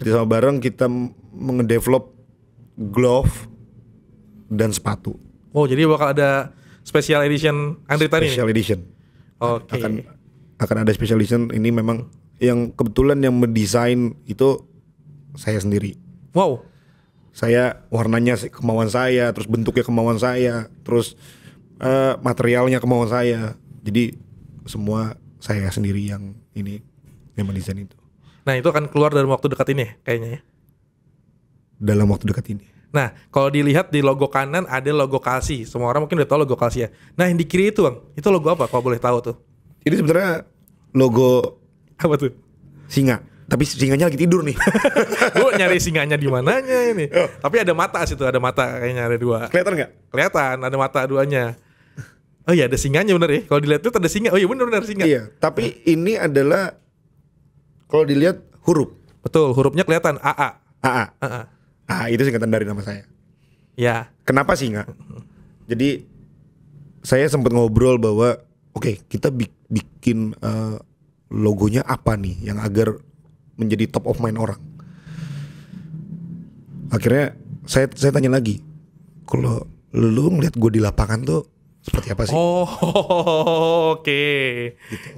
kerja sama bareng kita mengedevelop glove dan sepatu Oh jadi bakal ada special edition Andri tadi. Special edition. Oke. Okay. Akan akan ada special edition ini memang yang kebetulan yang mendesain itu saya sendiri. Wow. Saya warnanya kemauan saya, terus bentuknya kemauan saya, terus uh, materialnya kemauan saya. Jadi semua saya sendiri yang ini yang mendesain itu. Nah itu akan keluar dalam waktu dekat ini kayaknya ya? Dalam waktu dekat ini. Nah, kalau dilihat di logo kanan ada logo Kalsi. Semua orang mungkin udah tahu logo Kalsi ya. Nah, yang di kiri itu, Bang, itu logo apa kalau boleh tahu tuh? Ini sebenarnya logo apa tuh? Singa. Tapi singanya lagi tidur nih. Gue *laughs* nyari singanya di mananya ini. Oh. Tapi ada mata situ, ada mata kayaknya ada dua. Kelihatan nggak? Kelihatan, ada mata duanya. Oh iya, ada singanya bener ya. Kalau dilihat tuh ada singa. Oh iya bener bener singa. Iya, tapi nah. ini adalah kalau dilihat huruf. Betul, hurufnya kelihatan AA. AA. AA. Ah, itu singkatan dari nama saya. Ya. Kenapa sih nggak? Jadi saya sempat ngobrol bahwa oke, okay, kita bikin uh, logonya apa nih yang agar menjadi top of mind orang. Akhirnya saya saya tanya lagi, kalau lu ngeliat gue di lapangan tuh seperti apa sih? Oh, *laughs* oke. Okay. Gitu.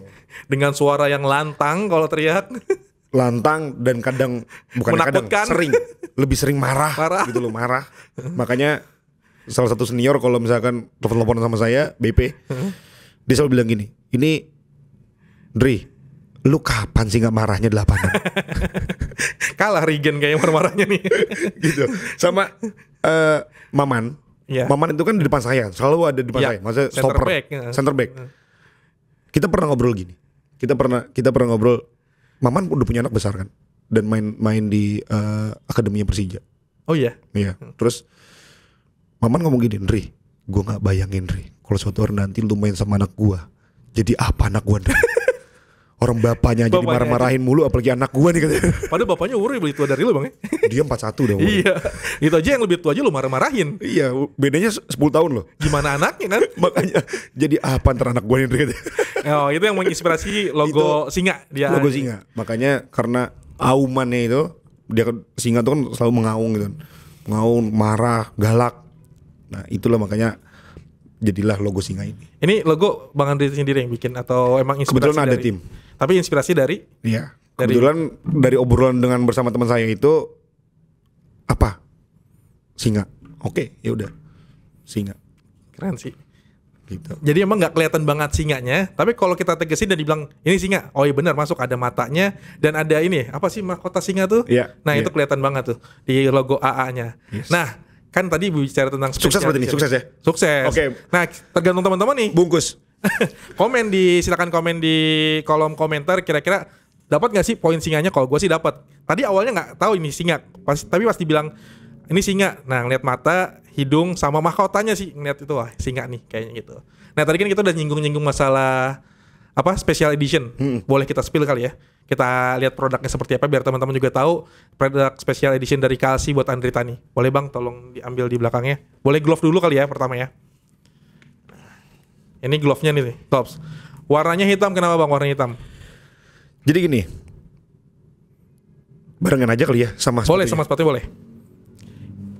Dengan suara yang lantang kalau teriak lantang dan kadang bukan kadang sering lebih sering marah, marah. gitu loh marah makanya salah satu senior kalau misalkan telepon-telepon sama saya BP dia selalu bilang gini ini Dri lu kapan sih nggak marahnya delapan *laughs* kalah Regen kayak marah-marahnya nih *laughs* gitu sama uh, Maman yeah. Maman itu kan di depan saya selalu ada di depan yeah. saya maksudnya center stopper back. Eh. center back kita pernah ngobrol gini kita pernah kita pernah ngobrol Maman udah punya anak besar kan dan main-main di uh, akademinya Persija. Oh iya. Iya. Terus Maman ngomong gini, "Ri, gue nggak bayangin, Ri, kalau suatu hari nanti lu main sama anak gue, Jadi apa anak gue? Orang bapaknya, jadi marah-marahin mulu apalagi anak gua nih katanya. *laughs* Padahal bapaknya umur lebih tua dari lu, Bang. Ya? Dia 41 dong. iya. Itu aja yang lebih tua aja lu marah-marahin. Iya, bedanya 10 tahun loh. Gimana anaknya kan? *laughs* Makanya jadi apa ah, antara anak gua nih katanya. oh, itu yang menginspirasi logo itu, singa dia. Logo singa. Makanya karena aumannya itu dia kan, singa tuh kan selalu mengaung gitu. Kan. Mengaung, marah, galak. Nah, itulah makanya jadilah logo singa ini. Ini logo Bang Andri sendiri yang bikin atau emang inspirasi Kebetulan ada tim tapi inspirasi dari? Iya. Kebetulan dari obrolan dengan bersama teman saya itu apa? Singa. Oke, ya udah. Singa. Keren sih. Gitu. Jadi emang nggak kelihatan banget singanya, tapi kalau kita tegesin dan dibilang ini singa, oh iya benar masuk ada matanya dan ada ini apa sih mahkota singa tuh? Iya. Nah iya. itu kelihatan banget tuh di logo AA-nya. Yes. Nah kan tadi bicara tentang sukses seperti ini, sukses ya sukses oke okay. nah tergantung teman-teman nih bungkus *laughs* komen di silakan komen di kolom komentar kira-kira dapat nggak sih poin singanya kalau gue sih dapat tadi awalnya nggak tahu ini singa pas tapi pasti bilang ini singa nah ngeliat mata hidung sama mahkotanya sih ngeliat itu wah singa nih kayaknya gitu nah tadi kan kita udah nyinggung-nyinggung masalah apa special edition hmm. boleh kita spill kali ya kita lihat produknya seperti apa biar teman-teman juga tahu produk special edition dari Kalsi buat Andri Tani boleh bang tolong diambil di belakangnya boleh glove dulu kali ya pertama ya ini glove-nya nih, tops. Warnanya hitam, kenapa bang warna hitam? Jadi gini, barengan aja kali ya sama sepatu. Boleh, sama sepatu boleh.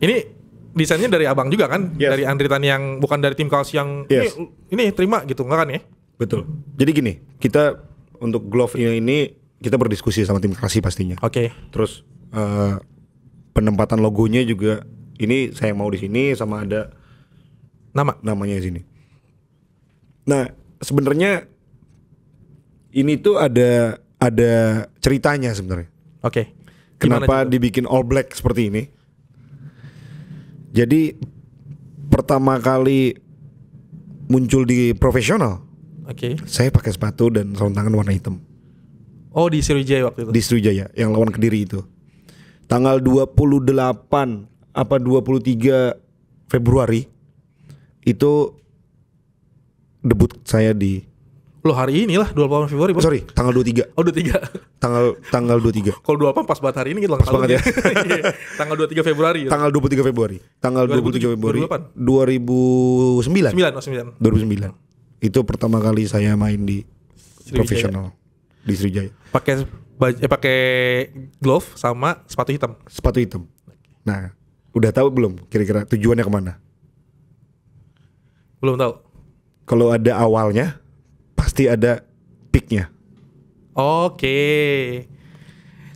Ini desainnya dari abang juga kan? Yes. Dari Andritan yang bukan dari tim kaos yang yes. ini, ini terima gitu, enggak kan ya? Betul. Jadi gini, kita untuk glove ini, ini kita berdiskusi sama tim kasih pastinya. Oke. Okay. Terus uh, penempatan logonya juga ini saya mau di sini sama ada nama namanya di sini. Nah, sebenarnya ini tuh ada ada ceritanya sebenarnya. Oke. Okay. Kenapa juga? dibikin all black seperti ini? Jadi pertama kali muncul di profesional. Oke. Okay. Saya pakai sepatu dan sarung tangan warna hitam. Oh, di Sriwijaya waktu itu. Di Sriwijaya yang lawan Kediri itu. Tanggal 28 apa 23 Februari itu debut saya di Loh hari ini lah 28 Februari bang. Sorry, tanggal 23 Oh 23 Tanggal tanggal 23 *laughs* Kalau 28 pas banget hari ini gitu Pas banget ya *laughs* iya, Tanggal 23 Februari ya. Tanggal 23 Februari Tanggal 23 Februari 2008. 2009 9, oh, 9. 2009 Itu pertama kali saya main di profesional Di Sriwijaya Pakai eh, pakai glove sama sepatu hitam Sepatu hitam Nah udah tahu belum kira-kira tujuannya kemana? Belum tahu kalau ada awalnya pasti ada peaknya. Oke.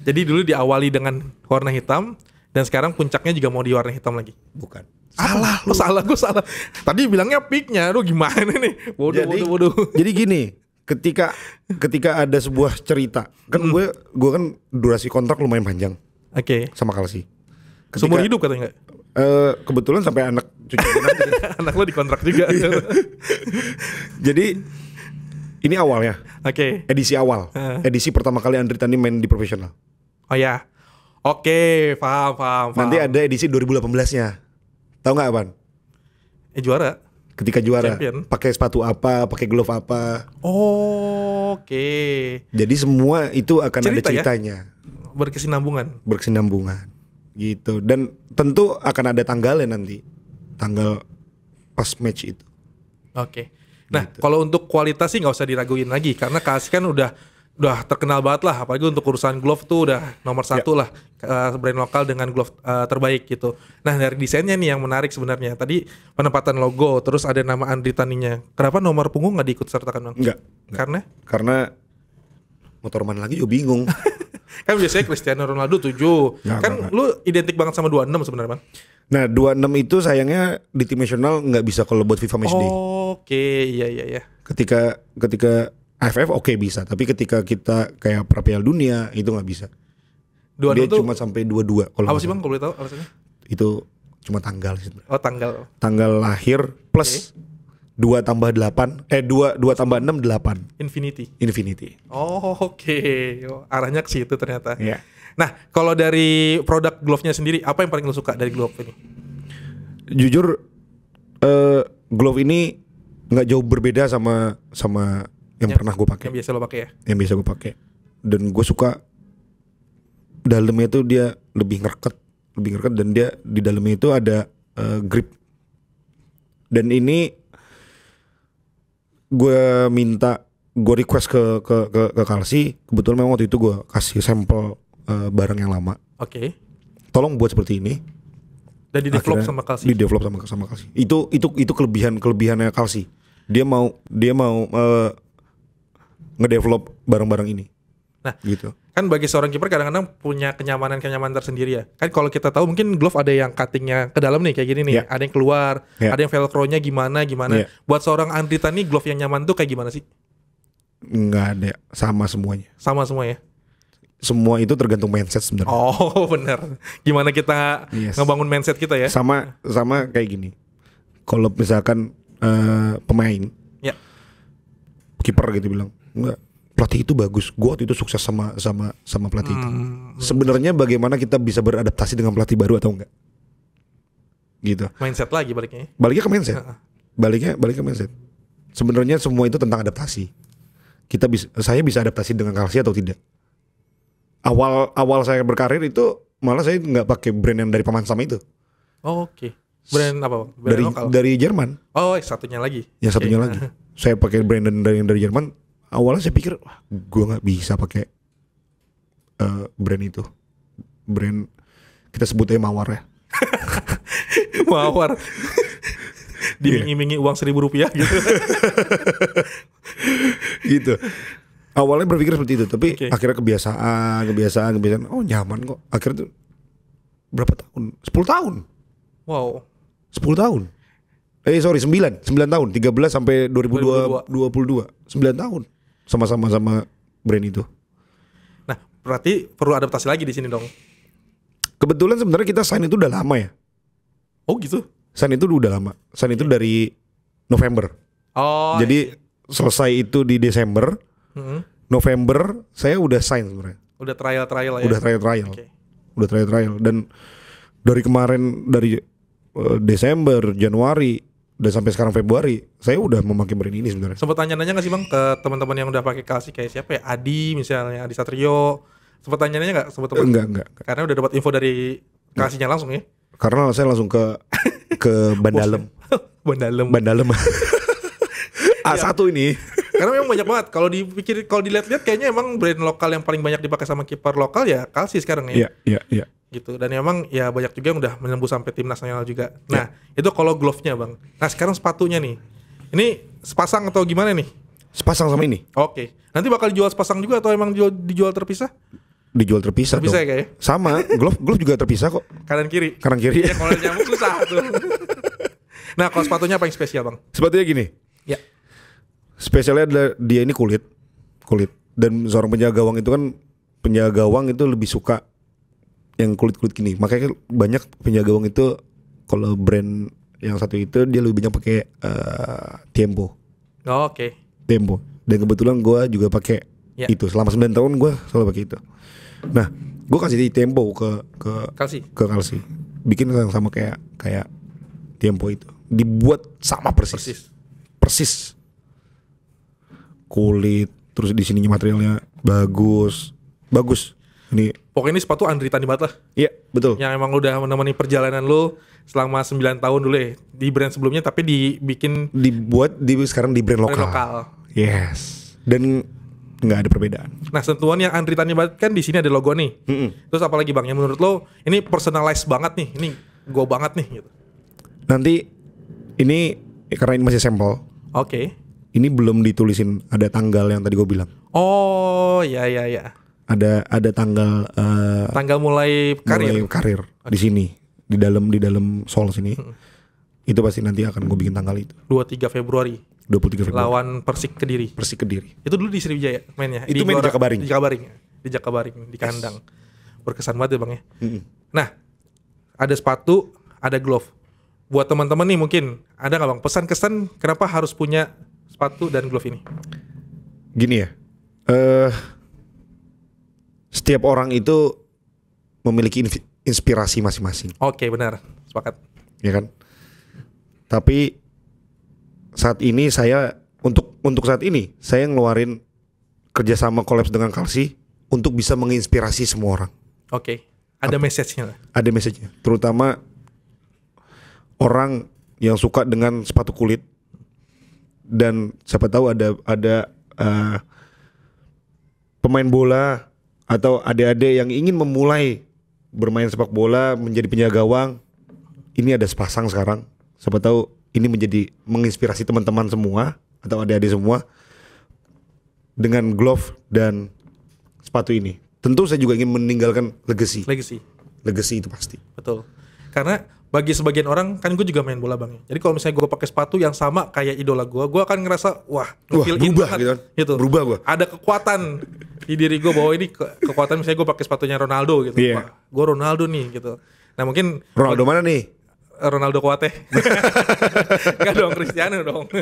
Jadi dulu diawali dengan warna hitam dan sekarang puncaknya juga mau di warna hitam lagi. Bukan. Salah lu. salah gue salah. Tadi bilangnya peaknya, lu gimana nih? Bodoh, jadi, bodoh, bodoh. Jadi gini, ketika ketika ada sebuah cerita, kan hmm. gue gue kan durasi kontrak lumayan panjang. Oke. Okay. Sama Kalsi. Ketika, Seumur hidup katanya Eh, kebetulan sampai anak cucu *laughs* anak lo dikontrak juga. Iya. Jadi ini awalnya. Oke. Okay. Edisi awal. Uh. Edisi pertama kali Andri Tani main di profesional. Oh ya. Oke, okay, paham, paham, paham. Nanti ada edisi 2018-nya. Tahu nggak, Aban? Eh juara. Ketika juara. Pakai sepatu apa, pakai glove apa? Oh, Oke. Okay. Jadi semua itu akan Cerita ada ya? ceritanya. Ya? Berkesinambungan. Berkesinambungan. Gitu. Dan tentu akan ada tanggalnya nanti tanggal pas match itu. Oke. Okay. Nah, gitu. kalau untuk kualitas sih nggak usah diraguin lagi karena kasih kan udah udah terkenal banget lah apalagi untuk urusan glove tuh udah nomor ya. satu yeah. lah uh, brand lokal dengan glove uh, terbaik gitu nah dari desainnya nih yang menarik sebenarnya tadi penempatan logo terus ada nama Andri Taninya kenapa nomor punggung nggak diikut sertakan bang enggak. karena karena motor mana lagi juga bingung *laughs* kan biasanya Cristiano Ronaldo 7 kan enggak. lu identik banget sama 26 sebenarnya bang Nah 26 itu sayangnya di tim nasional nggak bisa kalau buat FIFA Matchday. Oh, Oke, okay, iya iya iya. Ketika ketika AFF oke okay, bisa, tapi ketika kita kayak pra Piala Dunia itu nggak bisa. Dua Dia cuma sampai 22 dua. Kalau apa sih bang? Kalau boleh tahu alasannya? Itu cuma tanggal sih. Oh tanggal. Tanggal lahir plus dua okay. tambah delapan, eh dua dua tambah enam delapan. Infinity. Infinity. Oh oke, okay. arahnya ke situ ternyata. Iya. Yeah. Nah, kalau dari produk glove-nya sendiri, apa yang paling lo suka dari glove ini? Jujur, uh, glove ini nggak jauh berbeda sama sama yang, yang pernah gue pakai. Yang biasa lo pakai ya? Yang biasa gue pakai. Dan gue suka dalamnya itu dia lebih ngereket, lebih ngereket dan dia di dalamnya itu ada uh, grip. Dan ini gue minta gue request ke ke ke, ke Kalsi kebetulan memang waktu itu gue kasih sampel uh, barang yang lama. Oke. Okay. Tolong buat seperti ini. Dan di develop sama Kalsi. Di develop sama sama Kalsi. Itu itu itu kelebihan kelebihannya Kalsi. Dia mau dia mau uh, ngedevelop barang-barang ini. Nah, gitu. Kan bagi seorang kiper kadang-kadang punya kenyamanan-kenyamanan tersendiri ya. Kan kalau kita tahu mungkin glove ada yang cuttingnya ke dalam nih kayak gini nih, yeah. ada yang keluar, yeah. ada yang velcro-nya gimana gimana. Yeah. Buat seorang Andrita nih glove yang nyaman tuh kayak gimana sih? Enggak ada, sama semuanya. Sama semua ya semua itu tergantung mindset sebenarnya. Oh, *laughs* benar. Gimana kita yes. ngebangun mindset kita ya? Sama sama kayak gini. Kalau misalkan uh, pemain, ya. kiper gitu bilang, enggak pelatih itu bagus. Gue waktu itu sukses sama sama sama pelatih hmm. itu. Sebenarnya bagaimana kita bisa beradaptasi dengan pelatih baru atau enggak? Gitu. Mindset lagi baliknya. Ya? Baliknya ke mindset. Baliknya baliknya ke mindset. Sebenarnya semua itu tentang adaptasi. Kita bisa saya bisa adaptasi dengan kalsi atau tidak? awal awal saya berkarir itu malah saya nggak pakai brand yang dari paman sama itu. Oh, Oke. Okay. Brand apa? Brand dari lokal? dari Jerman. Oh, satunya lagi. Ya satunya okay. Iya. lagi. *laughs* Saya pakai brand dari dari Jerman. Awalnya saya pikir wah, gua nggak bisa pakai uh, brand itu. Brand kita sebutnya mawar ya. *laughs* mawar. Iya. Dimingi-mingi uang seribu rupiah gitu. *laughs* gitu awalnya berpikir seperti itu tapi okay. akhirnya kebiasaan kebiasaan kebiasaan oh nyaman kok akhirnya tuh berapa tahun Sepuluh tahun wow sepuluh tahun eh sorry sembilan, sembilan tahun tiga belas sampai dua dua ribu puluh dua, sembilan tahun sama-sama sama brand itu nah berarti perlu adaptasi lagi di sini dong kebetulan sebenarnya kita sign itu udah lama ya oh gitu sign itu udah lama sign itu dari November oh jadi iya. selesai itu di Desember Hmm. November saya udah sign sebenarnya. Udah trial trial ya. Udah trial trial. Okay. Udah trial trial dan dari kemarin dari eh, Desember, Januari dan sampai sekarang Februari saya udah memakai brand ini sebenarnya. Sempat tanya-nanya nggak sih bang ke teman-teman yang udah pakai kasih kayak siapa ya Adi misalnya Adi Satrio sempat tanya-nanya nggak sempat teman? Enggak enggak. Karena udah dapat info dari kasihnya langsung ya. Karena saya langsung ke ke Bandalem. Bandalem. Bandalem. a satu ini. Karena memang banyak banget. Kalau dipikir, kalau dilihat-lihat kayaknya emang brand lokal yang paling banyak dipakai sama kiper lokal ya Kalsi sekarang ya. Iya, iya, iya. Gitu. Dan emang ya banyak juga yang udah menembus sampai tim nasional juga. Nah, yeah. itu kalau glove-nya, Bang. Nah, sekarang sepatunya nih. Ini sepasang atau gimana nih? Sepasang sama ini. Oke. Okay. Nanti bakal dijual sepasang juga atau emang dijual, dijual terpisah? dijual terpisah terpisah dong. Ya, ya? sama glove glove juga terpisah kok kanan kiri kanan kiri ya kalau nyamuk susah tuh *laughs* nah kalau sepatunya apa yang spesial bang sepatunya gini ya spesialnya adalah dia ini kulit kulit dan seorang penjaga gawang itu kan penjaga gawang itu lebih suka yang kulit kulit gini makanya banyak penjaga gawang itu kalau brand yang satu itu dia lebih banyak pakai uh, eh, tempo oh, oke okay. tempo dan kebetulan gue juga pakai yeah. itu selama 9 tahun gue selalu pakai itu nah gue kasih di tempo ke ke kalsi ke kalsi bikin sama kayak kayak tempo itu dibuat sama persis persis, persis kulit terus di sininya materialnya bagus bagus ini pokoknya ini sepatu Andri Tani banget lah iya betul yang emang udah menemani perjalanan lo selama 9 tahun dulu ya di brand sebelumnya tapi dibikin dibuat di sekarang di brand lokal, lokal. yes dan nggak ada perbedaan. Nah sentuhan yang Andri tanya banget kan di sini ada logo nih. Mm -mm. Terus apalagi bang yang menurut lo ini personalized banget nih, ini gue banget nih. Gitu. Nanti ini karena ini masih sampel. Oke. Okay ini belum ditulisin ada tanggal yang tadi gue bilang. Oh, ya ya ya. Ada ada tanggal uh, tanggal mulai karir. Mulai karir okay. di sini, di dalam di dalam soal sini. Hmm. Itu pasti nanti akan gue bikin tanggal itu. 23 Februari. 23 Februari. Lawan Persik Kediri. Persik Kediri. Itu dulu di Sriwijaya mainnya. Itu di main di Jakabaring. Di Jakabaring. Ya. Di Jakabaring, di kandang. Yes. Berkesan banget ya, Bang ya. Hmm. Nah, ada sepatu, ada glove. Buat teman-teman nih mungkin ada nggak bang pesan kesan kenapa harus punya sepatu dan glove ini? Gini ya. uh, setiap orang itu memiliki inspirasi masing-masing. Oke, okay, benar. Sepakat. Ya kan? Tapi saat ini saya untuk untuk saat ini saya ngeluarin kerjasama kolaps dengan Kalsi untuk bisa menginspirasi semua orang. Oke, okay. ada message-nya lah. Ada message-nya, terutama orang yang suka dengan sepatu kulit dan siapa tahu ada ada uh, pemain bola atau adik-adik yang ingin memulai bermain sepak bola menjadi penjaga gawang ini ada sepasang sekarang siapa tahu ini menjadi menginspirasi teman-teman semua atau adik-adik semua dengan glove dan sepatu ini tentu saya juga ingin meninggalkan legacy legacy legacy itu pasti betul karena bagi sebagian orang kan gue juga main bola bang ya. jadi kalau misalnya gue pakai sepatu yang sama kayak idola gue gue akan ngerasa wah, wah berubah gitu, kan? gitu berubah gue ada kekuatan di diri gue bahwa ini ke kekuatan misalnya gue pakai sepatunya Ronaldo gitu yeah. Iya. gue Ronaldo nih gitu nah mungkin Ronaldo mana nih Ronaldo Kuate *laughs* Gak dong Cristiano dong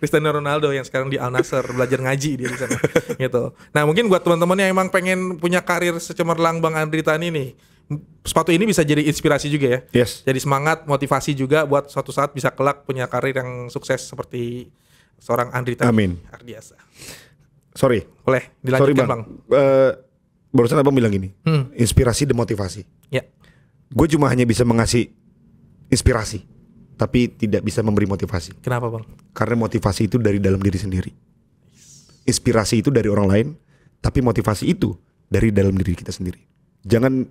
Cristiano Ronaldo yang sekarang di Al Nassr belajar ngaji dia di sana gitu nah mungkin buat teman-teman yang emang pengen punya karir secemerlang Bang Andri Tani nih sepatu ini bisa jadi inspirasi juga ya. Yes. Jadi semangat, motivasi juga buat suatu saat bisa kelak punya karir yang sukses seperti seorang Andri tadi. Amin. Ardiasa. Sorry. Boleh dilanjutkan Sorry, Bang. bang. Uh, barusan Abang bilang gini, hmm. inspirasi dan motivasi. Ya. Gue cuma hanya bisa mengasih inspirasi, tapi tidak bisa memberi motivasi. Kenapa Bang? Karena motivasi itu dari dalam diri sendiri. Inspirasi itu dari orang lain, tapi motivasi itu dari dalam diri kita sendiri. Jangan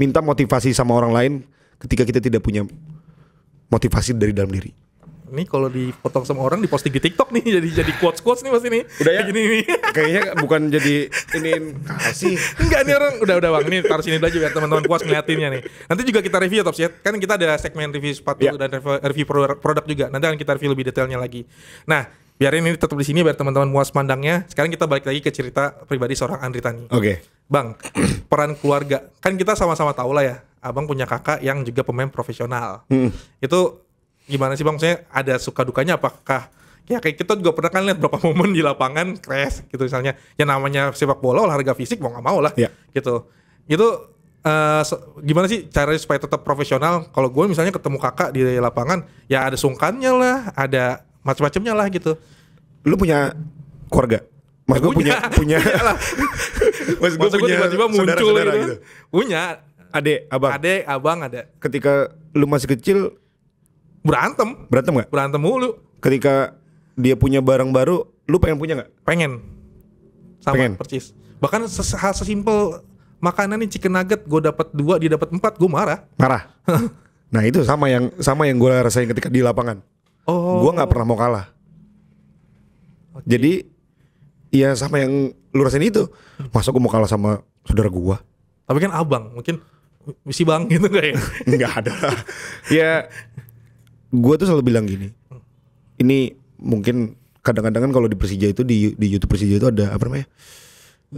minta motivasi sama orang lain ketika kita tidak punya motivasi dari dalam diri. Ini kalau dipotong sama orang diposting di TikTok nih *laughs* jadi jadi quotes quotes nih pasti nih. Udah ya. Gini nih. *laughs* Kayaknya bukan jadi ini kasih. Enggak nih orang udah udah bang ini taruh sini aja biar teman-teman puas ngeliatinnya nih. Nanti juga kita review top ya. Kan kita ada segmen review sepatu yeah. dan review produk juga. Nanti akan kita review lebih detailnya lagi. Nah, biarin ini tetap di sini biar teman-teman muas pandangnya. Sekarang kita balik lagi ke cerita pribadi seorang Andri Tani. Oke. Okay. Bang, *clears throat* peran keluarga. Kan kita sama-sama tahu lah ya, Abang punya kakak yang juga pemain profesional. Hmm. Itu gimana sih Bang? Saya ada suka dukanya apakah ya kayak kita juga pernah kan lihat berapa momen di lapangan crash gitu misalnya. Ya namanya sepak bola olahraga fisik mau nggak mau lah. Yeah. Gitu. Itu Uh, eh, so, gimana sih caranya supaya tetap profesional? Kalau gue misalnya ketemu kakak di lapangan, ya ada sungkannya lah, ada macam-macamnya lah gitu lu punya keluarga Mas gue punya punya, *laughs* *laughs* Mas gue punya tiba-tiba muncul saudara -saudara gitu. gitu. Kan. Punya adik abang. Adek, abang ada. Ketika lu masih kecil berantem. Berantem nggak? Berantem mulu. Ketika dia punya barang baru, lu pengen punya nggak? Pengen. Sama pengen. persis. Bahkan ses hal sesimpel makanan nih chicken nugget gue dapat dua dia dapat empat gue marah marah *laughs* nah itu sama yang sama yang gue rasain ketika di lapangan Oh. Gue nggak pernah mau kalah. Okay. Jadi ya sama yang lu rasain itu. Masa gue mau kalah sama saudara gue? Tapi kan abang mungkin si bang gitu kayak. Ya? *laughs* nggak ada ya gue tuh selalu bilang gini. Ini mungkin kadang-kadang kan kalau di Persija itu di di YouTube Persija itu ada apa namanya?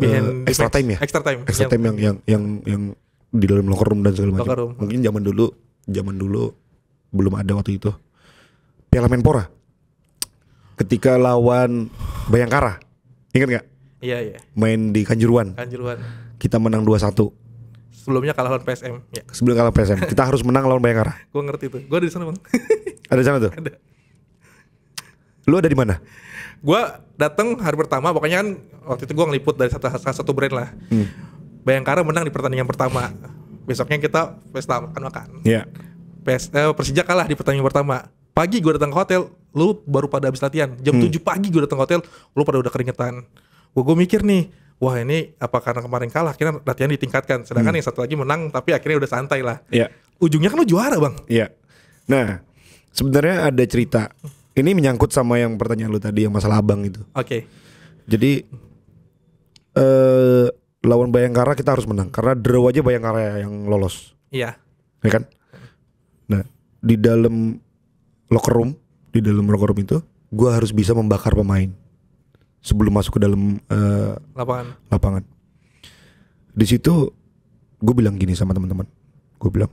uh, extra time ya. Extra time. Extra iya, time yang yang yang, yang di dalam locker room dan segala macam. Mungkin zaman dulu, zaman dulu belum ada waktu itu. Piala Menpora ketika lawan Bayangkara. Ingat nggak? Iya iya. Main di Kanjuruan. Kanjuruan. Kita menang dua satu. Sebelumnya kalah lawan PSM. Ya. Sebelum kalah PSM. Kita harus menang lawan Bayangkara. *laughs* Gue ngerti tuh. Gue ada di sana bang. *laughs* ada di sana tuh. Ada. Lu ada di mana? Gue datang hari pertama. Pokoknya kan waktu itu gue ngeliput dari satu, satu brand lah. Hmm. Bayangkara menang di pertandingan pertama. Besoknya kita pesta makan-makan. Iya. Yeah. PS, eh, Persija kalah di pertandingan pertama pagi gue datang ke hotel lu baru pada habis latihan jam hmm. 7 pagi gue datang ke hotel lu pada udah keringetan gue gue mikir nih wah ini apa karena kemarin kalah akhirnya latihan ditingkatkan sedangkan hmm. yang satu lagi menang tapi akhirnya udah santai lah ya. ujungnya kan lu juara bang iya nah sebenarnya ada cerita ini menyangkut sama yang pertanyaan lu tadi yang masalah abang itu oke okay. jadi eh lawan Bayangkara kita harus menang karena draw aja Bayangkara yang lolos iya ya kan nah di dalam locker room di dalam locker room itu gue harus bisa membakar pemain sebelum masuk ke dalam uh, lapangan lapangan di situ gue bilang gini sama teman-teman gue bilang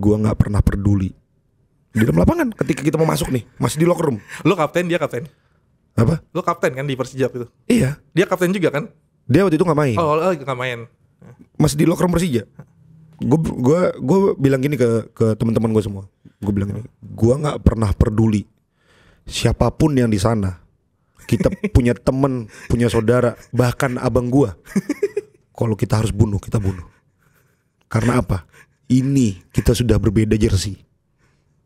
gue nggak pernah peduli di dalam lapangan ketika kita mau masuk nih masih di locker room lo kapten dia kapten apa lo kapten kan di Persija itu iya dia kapten juga kan dia waktu itu nggak main oh, oh nggak main masih di locker room Persija gue gue gue bilang gini ke ke teman-teman gue semua gue bilang gini gue nggak pernah peduli siapapun yang di sana kita *laughs* punya temen punya saudara bahkan abang gue kalau kita harus bunuh kita bunuh karena apa ini kita sudah berbeda jersey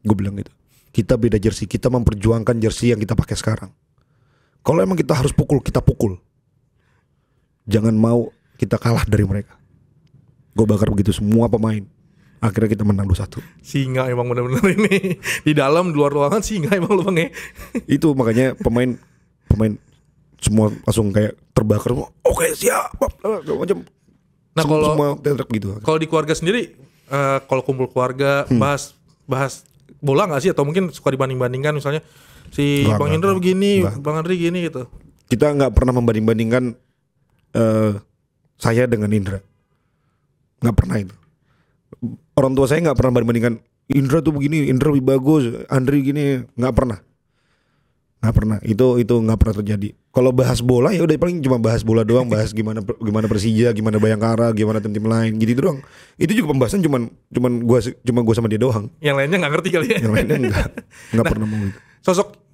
gue bilang gitu kita beda jersey kita memperjuangkan jersey yang kita pakai sekarang kalau emang kita harus pukul kita pukul jangan mau kita kalah dari mereka gue bakar begitu semua pemain akhirnya kita menang dua satu. singa emang bener-bener ini di dalam di luar ruangan singa emang lu bang ya? itu makanya pemain pemain semua langsung kayak terbakar oke okay, siap macam nah kalau semua gitu kalau di keluarga sendiri uh, kalau kumpul keluarga hmm. bahas bahas bola nggak sih atau mungkin suka dibanding-bandingkan misalnya si gak, bang Indra begini gak. bang Andri gini gitu kita nggak pernah membanding-bandingkan uh, saya dengan Indra nggak pernah itu orang tua saya nggak pernah bandingkan Indra tuh begini Indra lebih bagus Andri gini nggak pernah nggak pernah itu itu nggak pernah terjadi kalau bahas bola ya udah paling cuma bahas bola doang bahas gimana gimana Persija gimana Bayangkara gimana tim-tim lain gitu doang itu juga pembahasan cuman cuman gua cuma gua sama dia doang yang lainnya nggak ngerti kali ya yang lainnya nggak nggak nah, pernah mau sosok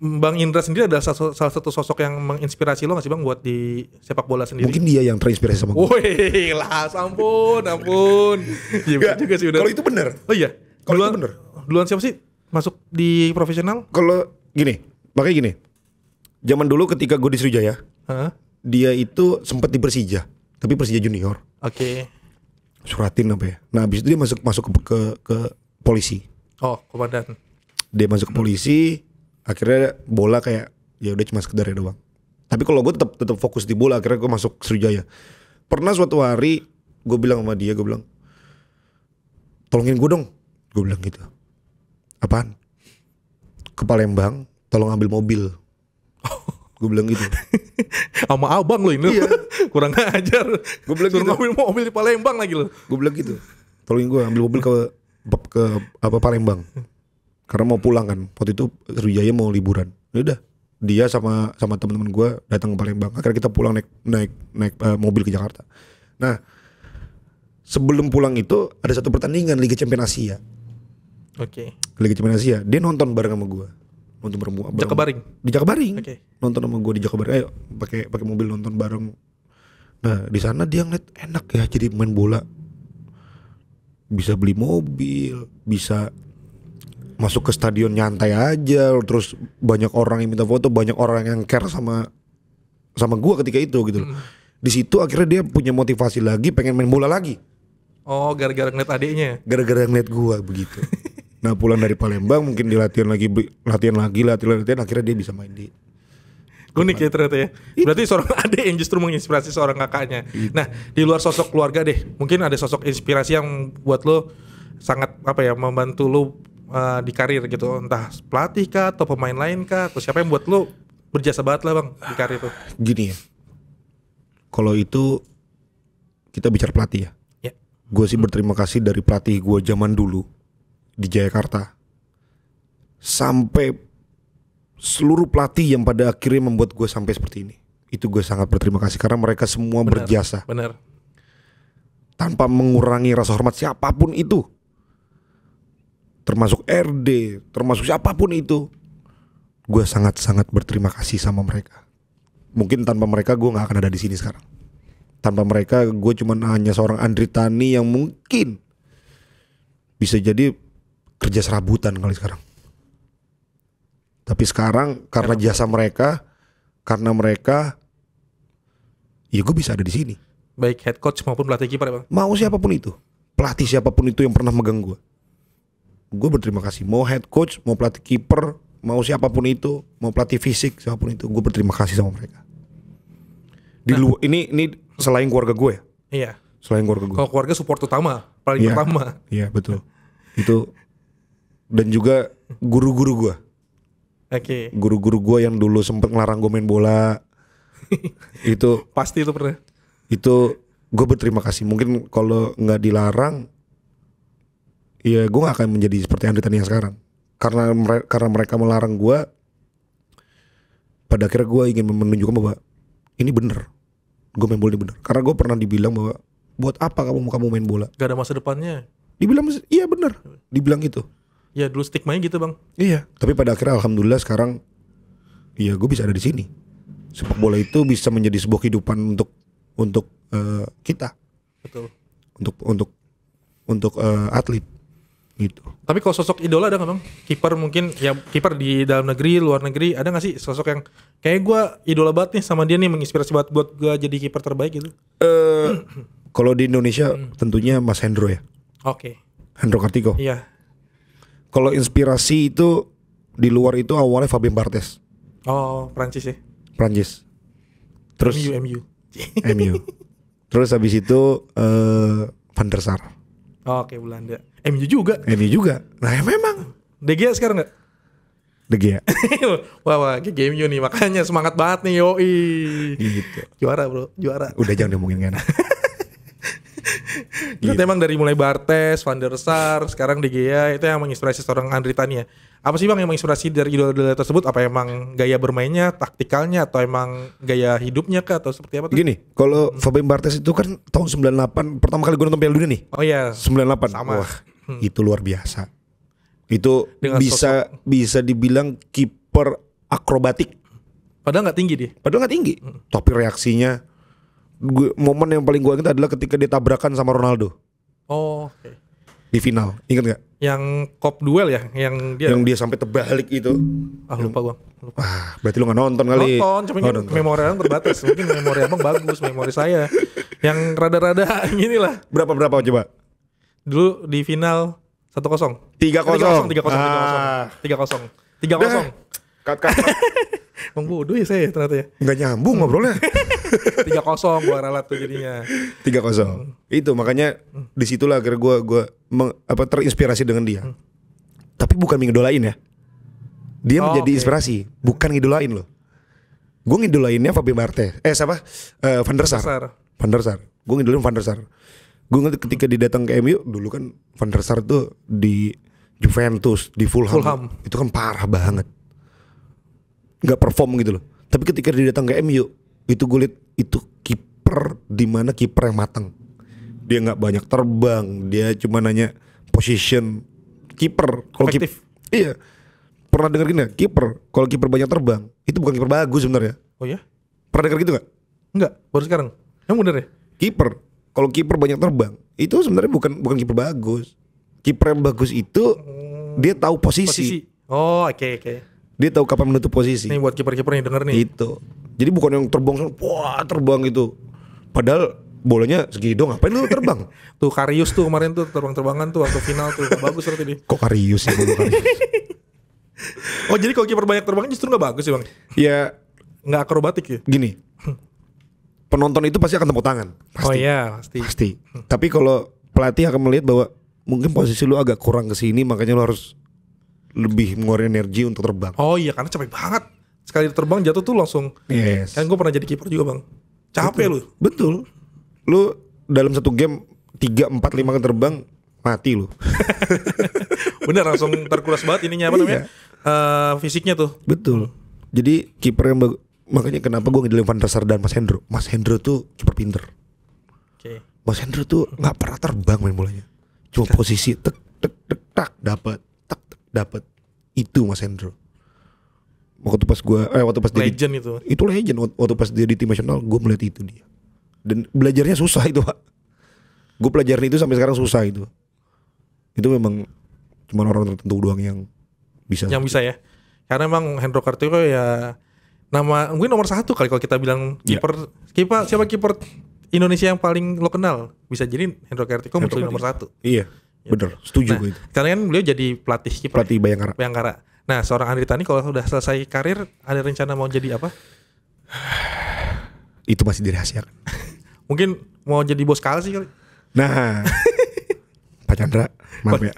Bang Indra sendiri adalah salah satu sosok yang menginspirasi lo gak sih Bang buat di sepak bola sendiri? Mungkin dia yang terinspirasi sama gue. Wih lah, ampun, ampun. *laughs* Iya ya, juga sih udah. Kalau itu bener. Oh iya. Kalau itu bener. Duluan siapa sih masuk di profesional? Kalau gini, makanya gini. Zaman dulu ketika gue di Sriwijaya, huh? dia itu sempat di Persija, tapi Persija junior. Oke. Okay. Suratin apa ya? Nah, abis itu dia masuk masuk ke ke, ke polisi. Oh, komandan. Dia masuk ke polisi, akhirnya bola kayak ya udah cuma sekedar ya doang tapi kalau gue tetap tetap fokus di bola akhirnya gue masuk Sriwijaya pernah suatu hari gue bilang sama dia gue bilang tolongin gue dong gue bilang gitu apaan ke Palembang tolong ambil mobil *laughs* gue bilang gitu sama abang lo ini iya. *laughs* kurang ajar gue bilang Suruh gitu mobil mobil di Palembang lagi lo gue bilang gitu tolongin gue ambil mobil ke ke apa Palembang karena mau pulang kan waktu itu Sriwijaya mau liburan ya udah dia sama sama teman-teman gue datang ke Palembang akhirnya kita pulang naik naik naik uh, mobil ke Jakarta nah sebelum pulang itu ada satu pertandingan Liga Champions Asia oke okay. Liga Champions Asia dia nonton bareng sama gue nonton bareng gue Jakabaring di Jakabaring okay. nonton sama gue di Jakabaring ayo eh, pakai pakai mobil nonton bareng nah di sana dia ngeliat enak ya jadi main bola bisa beli mobil bisa masuk ke stadion nyantai aja terus banyak orang yang minta foto banyak orang yang care sama sama gua ketika itu gitu loh. Hmm. Di situ akhirnya dia punya motivasi lagi pengen main bola lagi. Oh, gara-gara ngeliat adiknya. Gara-gara ngeliat gua begitu. *laughs* nah, pulang dari Palembang mungkin dilatihan lagi latihan lagi latihan latihan akhirnya dia bisa main di Unik ya ternyata ya. Berarti seorang *laughs* adik yang justru menginspirasi seorang kakaknya. Nah, di luar sosok keluarga deh, mungkin ada sosok inspirasi yang buat lo sangat apa ya membantu lo uh, di karir gitu entah pelatih kah atau pemain lain kah atau siapa yang buat lu berjasa banget lah bang di karir tuh gini ya kalau itu kita bicara pelatih ya yeah. gue sih berterima kasih dari pelatih gue zaman dulu di Jakarta sampai seluruh pelatih yang pada akhirnya membuat gue sampai seperti ini itu gue sangat berterima kasih karena mereka semua bener, berjasa bener tanpa mengurangi rasa hormat siapapun itu termasuk RD, termasuk siapapun itu, gue sangat-sangat berterima kasih sama mereka. Mungkin tanpa mereka gue nggak akan ada di sini sekarang. Tanpa mereka gue cuma hanya seorang Andri Tani yang mungkin bisa jadi kerja serabutan kali sekarang. Tapi sekarang karena jasa mereka, karena mereka, ya gue bisa ada di sini. Baik head coach maupun pelatih kiper, bang. Mau siapapun itu, pelatih siapapun itu yang pernah megang gue gue berterima kasih mau head coach mau pelatih kiper mau siapapun itu mau pelatih fisik siapapun itu gue berterima kasih sama mereka di nah. luar ini ini selain keluarga gue ya iya selain keluarga gue kalau keluarga support utama paling iya, utama iya betul itu dan juga guru-guru gue oke okay. guru-guru gue yang dulu sempet ngelarang gue main bola *laughs* itu pasti itu pernah itu gue berterima kasih mungkin kalau nggak dilarang Iya, gue gak akan menjadi seperti Andritan yang sekarang karena mere karena mereka melarang gue pada akhirnya gue ingin menunjukkan bahwa ini bener gue main bola ini bener karena gue pernah dibilang bahwa buat apa kamu kamu main bola gak ada masa depannya dibilang iya bener dibilang gitu Iya dulu stigma nya gitu bang iya tapi pada akhirnya alhamdulillah sekarang iya gue bisa ada di sini sepak bola itu bisa menjadi sebuah kehidupan untuk untuk uh, kita betul untuk untuk untuk uh, atlet gitu. Tapi kalau sosok idola ada nggak bang? Kiper mungkin ya kiper di dalam negeri, luar negeri ada nggak sih sosok yang kayak gue idola banget nih sama dia nih menginspirasi banget buat gue jadi kiper terbaik gitu? Uh, *clears throat* kalau di Indonesia hmm. tentunya Mas Hendro ya. Oke. Okay. Hendro Kartiko. Iya. Kalau inspirasi itu di luar itu awalnya Fabien Bartes. Oh Prancis ya. Prancis. Terus MU MU. MU. *laughs* Terus habis itu uh, Van der Sar. Oh, Oke okay, Belanda. MU juga. MU juga. Nah ya memang. De sekarang nggak? De Gea. *laughs* wah wah ke game nih makanya semangat banget nih yoi. Gitu. Juara bro, juara. Udah jangan ngomongin kan. gitu. *laughs* Itu emang dari mulai Bartes, Van der Sar, sekarang De Gea itu yang menginspirasi seorang Andri Tania. Apa sih bang yang menginspirasi dari idola-idola tersebut? Apa emang gaya bermainnya, taktikalnya, atau emang gaya hidupnya kah, atau seperti apa? Tuh? Gini, kalau Fabian Bartes itu kan tahun 98 pertama kali gue nonton Piala Dunia nih. Oh iya. 98. Sama. Wah, hmm. itu luar biasa. Itu Dengan bisa sosok. bisa dibilang kiper akrobatik. Padahal nggak tinggi dia. Padahal nggak tinggi. Hmm. Tapi reaksinya gue, momen yang paling gue ingat adalah ketika dia tabrakan sama Ronaldo. Oh, Okay. Di final, ingat nggak? Yang cop duel ya, yang dia yang dia sampai terbalik itu. Ah lupa gua. Lupa. Ah, berarti lu gak nonton kali. Nonton, cuma oh, memori yang terbatas. Mungkin memori abang bagus, memori saya yang rada-rada *laughs* gini lah. Berapa berapa coba? dulu di final satu kosong tiga kosong eh, tiga kosong tiga kosong tiga kosong kat kat Bang bodoh ya saya ternyata ya. Enggak nyambung ngobrolnya. *laughs* Tiga kosong gua ralat tuh jadinya. Tiga kosong. Hmm. Itu makanya hmm. disitulah akhirnya gua gua meng, apa terinspirasi dengan dia. Hmm. Tapi bukan mengidolain ya. Dia oh, menjadi okay. inspirasi, bukan ngidolain loh. Gua ngidolainnya Fabio Marte. Eh siapa? Uh, Van der Van der Sar. Van der Sar. Gua ngidolain Van der Sar. Gue ngeliat ketika didatang ke MU dulu kan Van der Sar tuh di Juventus, di Fulham, Fulham. itu kan parah banget. nggak perform gitu loh. Tapi ketika didatang ke MU itu gue liat itu kiper di mana kiper yang matang. Dia nggak banyak terbang, dia cuma nanya position kiper. Kalau kiper iya pernah dengar gini kiper kalau kiper banyak terbang itu bukan kiper bagus sebenarnya. Oh ya? Pernah dengar gitu nggak? Enggak, baru sekarang. Yang bener ya? Kiper kalau kiper banyak terbang, itu sebenarnya bukan bukan kiper bagus. Kiper yang bagus itu hmm. dia tahu posisi. posisi. Oh, oke okay, oke. Okay. Dia tahu kapan menutup posisi. Ini buat kiper-kiper yang denger nih. Itu. Jadi bukan yang terbang, wah terbang itu. Padahal bolanya segini dong ngapain lu terbang *laughs* tuh Karius tuh kemarin tuh terbang-terbangan tuh waktu final tuh bagus tuh ini kok Karius ya Karius *laughs* oh jadi kalau kiper banyak terbang justru nggak bagus sih ya, bang ya nggak akrobatik ya gini penonton itu pasti akan tepuk tangan. Oh pasti. Oh iya, pasti. Pasti. Hmm. Tapi kalau pelatih akan melihat bahwa mungkin posisi lu agak kurang ke sini makanya lu harus lebih mengeluarkan energi untuk terbang. Oh iya, karena capek banget. Sekali terbang jatuh tuh langsung. Yes. Kan gue pernah jadi kiper juga, Bang. Capek Betul. lu. Betul. Lu dalam satu game 3 4 5 kali terbang mati lu. *laughs* Bener langsung terkuras banget ininya apa iya. namanya? Iya. Uh, fisiknya tuh. Betul. Jadi kiper yang makanya kenapa gue ngedelin Van Dasar dan Mas Hendro Mas Hendro tuh super pinter okay. Mas Hendro tuh nggak pernah terbang main bolanya cuma posisi tek tek tek tak dapat tek dapat itu Mas Hendro waktu pas gue eh waktu pas legend itu itu legend waktu pas dia di tim nasional gue melihat itu dia dan belajarnya susah itu pak gue pelajarin itu sampai sekarang susah itu itu memang cuma orang tertentu doang yang bisa yang bisa ya karena emang Hendro Kartiko ya nama mungkin nomor satu kali kalau kita bilang iya. kiper yeah. kiper siapa kiper Indonesia yang paling lo kenal bisa jadi Hendro Kartiko muncul nomor satu. Iya. gitu. Bener, setuju nah, gue itu. Karena kan beliau jadi pelatih kiper. Pelatih Bayangkara. Bayangkara. Nah, seorang Andri Tani kalau sudah selesai karir ada rencana mau jadi apa? itu masih dirahasiakan. *laughs* Mungkin mau jadi bos sih kali. Nah, *laughs* Pak Chandra, maaf ya.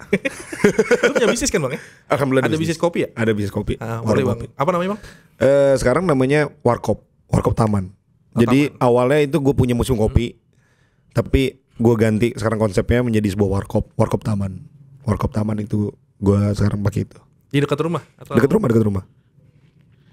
*laughs* Lu punya bisnis kan bang ya? Alhamdulillah. Ada bisnis, bisnis kopi ya? Ada bisnis kopi. Uh, warung bang. Kopi. Apa namanya bang? Uh, sekarang namanya Warkop, Warkop Taman. Oh, Jadi taman. awalnya itu gue punya musim hmm. kopi, hmm. tapi gue ganti sekarang konsepnya menjadi sebuah warkop, warkop taman. Warkop taman itu gue sekarang pakai itu. Di dekat rumah? Atau... Dekat rumah, dekat rumah.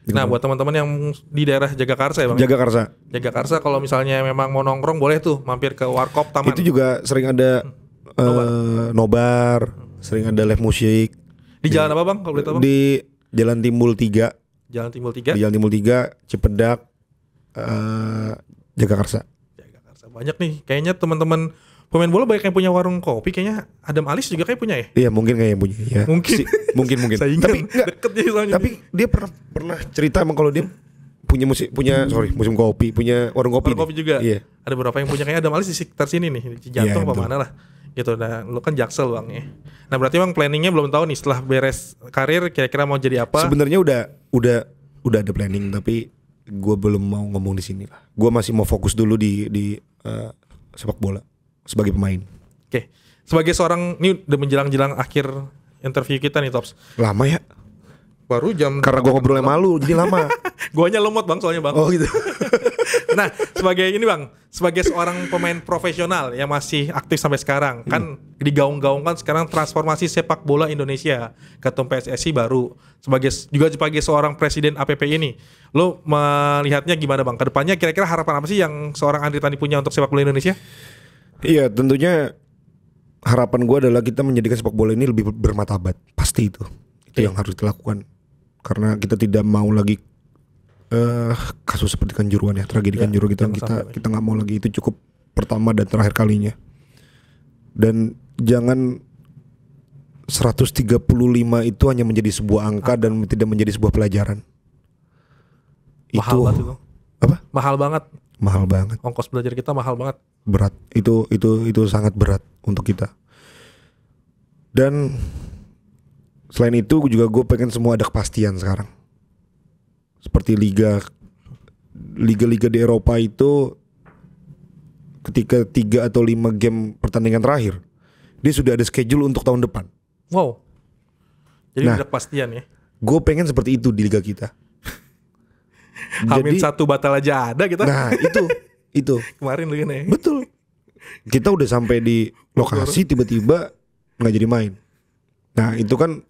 nah, buat teman-teman yang di daerah Jagakarsa ya, Bang. Ya? Jagakarsa. Jagakarsa kalau misalnya memang mau nongkrong boleh tuh mampir ke Warkop Taman. Itu juga sering ada hmm. Nobar. Uh, Nobar, sering ada live musik. Di jalan apa bang? Kalau boleh tahu bang? Di Jalan Timbul 3 Jalan Timbul tiga, Di Jalan Timbul tiga, Cipedak uh, Jagakarsa Jagakarsa banyak nih kayaknya teman-teman pemain bola banyak yang punya warung kopi kayaknya Adam Alis juga kayak punya ya iya mungkin kayak punya ya. mungkin si, mungkin mungkin *laughs* Saya tapi enggak, deket soalnya tapi dia pernah pernah cerita emang kalau dia punya musik punya sorry musim kopi punya warung kopi warung nih. kopi juga iya. ada berapa yang punya kayak Adam Alis di sekitar sini nih di Cijantung iya, ya, apa mana lah gitu nah lu kan jaksel bang ya nah berarti bang planningnya belum tahu nih setelah beres karir kira-kira mau jadi apa sebenarnya udah udah udah ada planning tapi gue belum mau ngomong di sini lah gue masih mau fokus dulu di di uh, sepak bola sebagai pemain oke okay. sebagai seorang ini udah menjelang-jelang akhir interview kita nih tops lama ya baru jam karena gue ngobrolnya malu jadi lama *laughs* guanya lemot bang soalnya bang oh gitu *laughs* nah sebagai ini bang sebagai seorang pemain profesional yang masih aktif sampai sekarang kan hmm. digaung-gaungkan sekarang transformasi sepak bola Indonesia ketum PSSI baru sebagai juga sebagai seorang presiden APP ini lo melihatnya gimana bang kedepannya kira-kira harapan apa sih yang seorang Andri Tani punya untuk sepak bola Indonesia iya tentunya harapan gue adalah kita menjadikan sepak bola ini lebih bermartabat pasti itu itu iya. yang harus dilakukan karena kita tidak mau lagi uh, kasus seperti kanjuruan ya tragedi ya, kanjuruan kita kita sampai. kita nggak mau lagi itu cukup pertama dan terakhir kalinya dan jangan 135 itu hanya menjadi sebuah angka dan tidak menjadi sebuah pelajaran mahal itu, banget itu apa mahal banget mahal banget ongkos belajar kita mahal banget berat itu itu itu sangat berat untuk kita dan Selain itu juga gue pengen semua ada kepastian sekarang. Seperti liga liga-liga di Eropa itu ketika tiga atau lima game pertandingan terakhir dia sudah ada schedule untuk tahun depan. Wow. Jadi nah, udah kepastian ya. Gue pengen seperti itu di liga kita. *laughs* Hamin satu batal aja ada kita. Gitu. Nah itu *laughs* itu. Kemarin lagi kan nih ya? Betul. Kita udah sampai di lokasi tiba-tiba nggak -tiba jadi main. Nah itu kan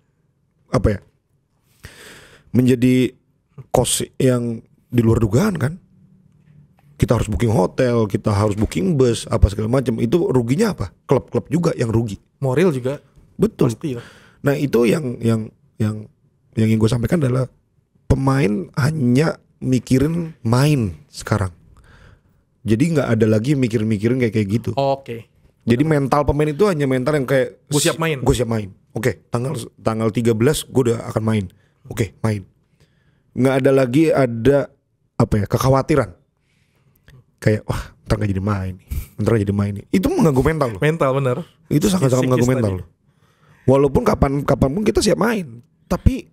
apa ya menjadi kos yang di luar dugaan kan kita harus booking hotel kita harus booking bus apa segala macam itu ruginya apa klub-klub juga yang rugi moral juga betul Pasti ya. nah itu yang yang yang yang ingin gue sampaikan adalah pemain hanya mikirin main sekarang jadi nggak ada lagi mikir-mikirin kayak kayak gitu oke okay. jadi mental pemain itu hanya mental yang kayak gue siap main gue siap main Oke, okay, tanggal tanggal 13 gue udah akan main. Oke, okay, main. Nggak ada lagi ada apa ya kekhawatiran. Kayak wah, ntar gak jadi main Ntar gak jadi main Itu mengganggu mental loh. Mental bener. Itu sangat-sangat mengganggu mental loh. Walaupun kapan kapan pun kita siap main, tapi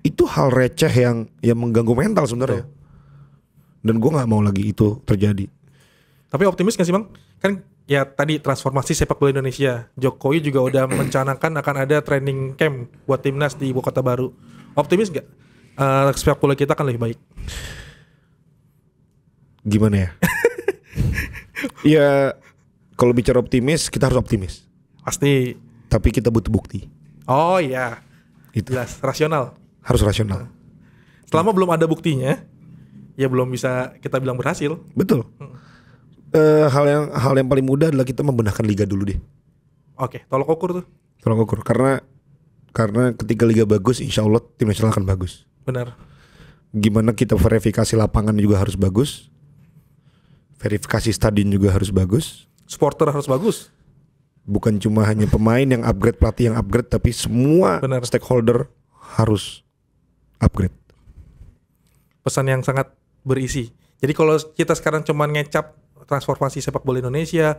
itu hal receh yang yang mengganggu mental sebenarnya. Dan gue nggak mau lagi itu terjadi. Tapi optimis gak sih bang? Kan ya tadi transformasi sepak bola Indonesia. Jokowi juga udah *clears throat* mencanangkan akan ada training camp buat timnas di ibu kota baru. Optimis nggak uh, sepak bola kita akan lebih baik? Gimana ya? *laughs* ya kalau bicara optimis kita harus optimis. Pasti. Tapi kita butuh bukti. Oh iya. Itu. Jelas, rasional. Harus rasional. Selama belum ada buktinya, ya belum bisa kita bilang berhasil. Betul. Hmm uh, hal yang hal yang paling mudah adalah kita membenahkan liga dulu deh. Oke, okay, tolak ukur tuh. Tolak ukur karena karena ketika liga bagus, insya Allah tim nasional akan bagus. Benar. Gimana kita verifikasi lapangan juga harus bagus, verifikasi stadion juga harus bagus. Supporter harus bagus. Bukan cuma hanya pemain yang upgrade, pelatih yang upgrade, tapi semua Benar. stakeholder harus upgrade. Pesan yang sangat berisi. Jadi kalau kita sekarang cuma ngecap transformasi sepak bola Indonesia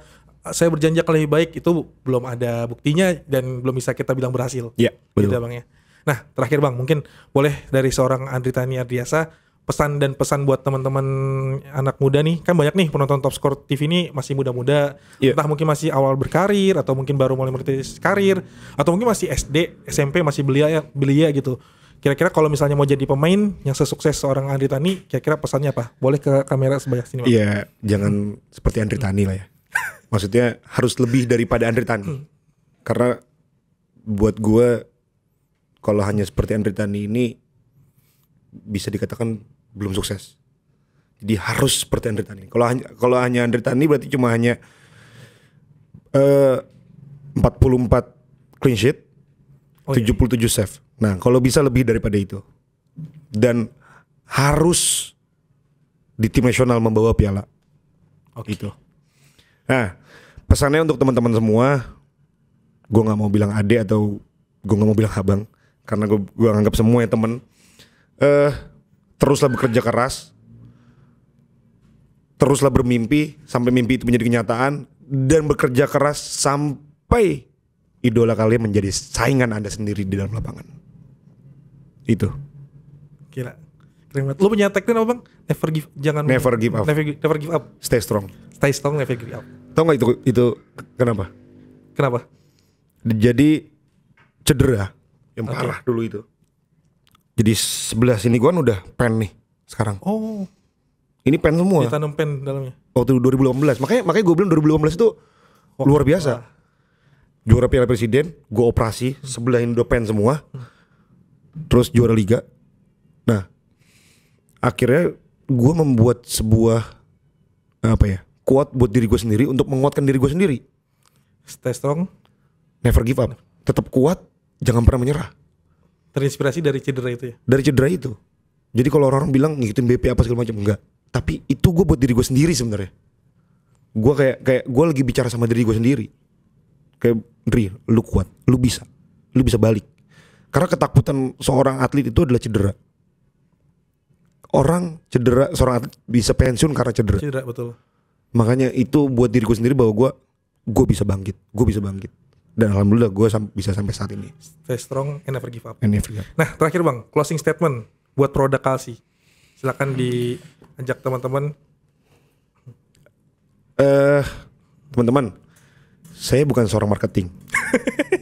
saya berjanji akan lebih baik itu belum ada buktinya dan belum bisa kita bilang berhasil. Iya, gitu, betul. Gitu Bang ya. Nah, terakhir Bang, mungkin boleh dari seorang Andri Tani Ardiasa pesan dan pesan buat teman-teman anak muda nih kan banyak nih penonton Top Score TV ini masih muda-muda yeah. entah mungkin masih awal berkarir atau mungkin baru mulai merintis karir atau mungkin masih SD SMP masih belia ya, belia gitu Kira-kira kalau misalnya mau jadi pemain yang sesukses seorang Andri Tani, kira-kira pesannya apa? Boleh ke kamera sebanyak sini, Iya, jangan seperti Andri Tani lah ya. *laughs* Maksudnya harus lebih daripada Andri Tani. Hmm. Karena buat gue kalau hanya seperti Andri Tani ini bisa dikatakan belum sukses. Jadi harus seperti Andri Tani. Kalau hanya kalau hanya Andri Tani berarti cuma hanya eh uh, 44 clean sheet, oh, 77 iya. save. Nah, kalau bisa lebih daripada itu. Dan harus di tim nasional membawa piala. Oke. Okay. Itu. Nah, pesannya untuk teman-teman semua, gue gak mau bilang ade atau gue gak mau bilang abang, karena gue gue anggap semua ya temen. uh, teruslah bekerja keras, teruslah bermimpi sampai mimpi itu menjadi kenyataan dan bekerja keras sampai idola kalian menjadi saingan Anda sendiri di dalam lapangan itu kira keren banget lu punya tagline apa bang never give jangan never give up never, never give up stay strong stay strong never give up tau nggak itu itu kenapa kenapa jadi cedera yang okay. parah dulu itu jadi sebelah sini gua kan udah pen nih sekarang oh ini pen semua kita pen dalamnya waktu 2018 makanya makanya gue bilang 2018 itu oh, luar biasa wah. juara piala presiden gue operasi sebelah ini udah pen semua hmm terus juara liga. Nah, akhirnya gue membuat sebuah apa ya kuat buat diri gue sendiri untuk menguatkan diri gue sendiri. Stay strong, never give up, tetap kuat, jangan pernah menyerah. Terinspirasi dari cedera itu ya? Dari cedera itu. Jadi kalau orang-orang bilang ngikutin BP apa segala macam enggak. Tapi itu gue buat diri gue sendiri sebenarnya. Gue kayak kayak gue lagi bicara sama diri gue sendiri. Kayak Dri, lu kuat, lu bisa, lu bisa balik karena ketakutan seorang atlet itu adalah cedera. Orang cedera, seorang atlet bisa pensiun karena cedera. Cedera betul. Makanya itu buat diriku sendiri bahwa gue gue bisa bangkit, gue bisa bangkit. Dan alhamdulillah gue sam bisa sampai saat ini. Stay strong and never give up. And never give up. Nah terakhir bang, closing statement buat produk kalsi. Silakan diajak teman-teman. Eh, uh, teman-teman, saya bukan seorang marketing. *laughs*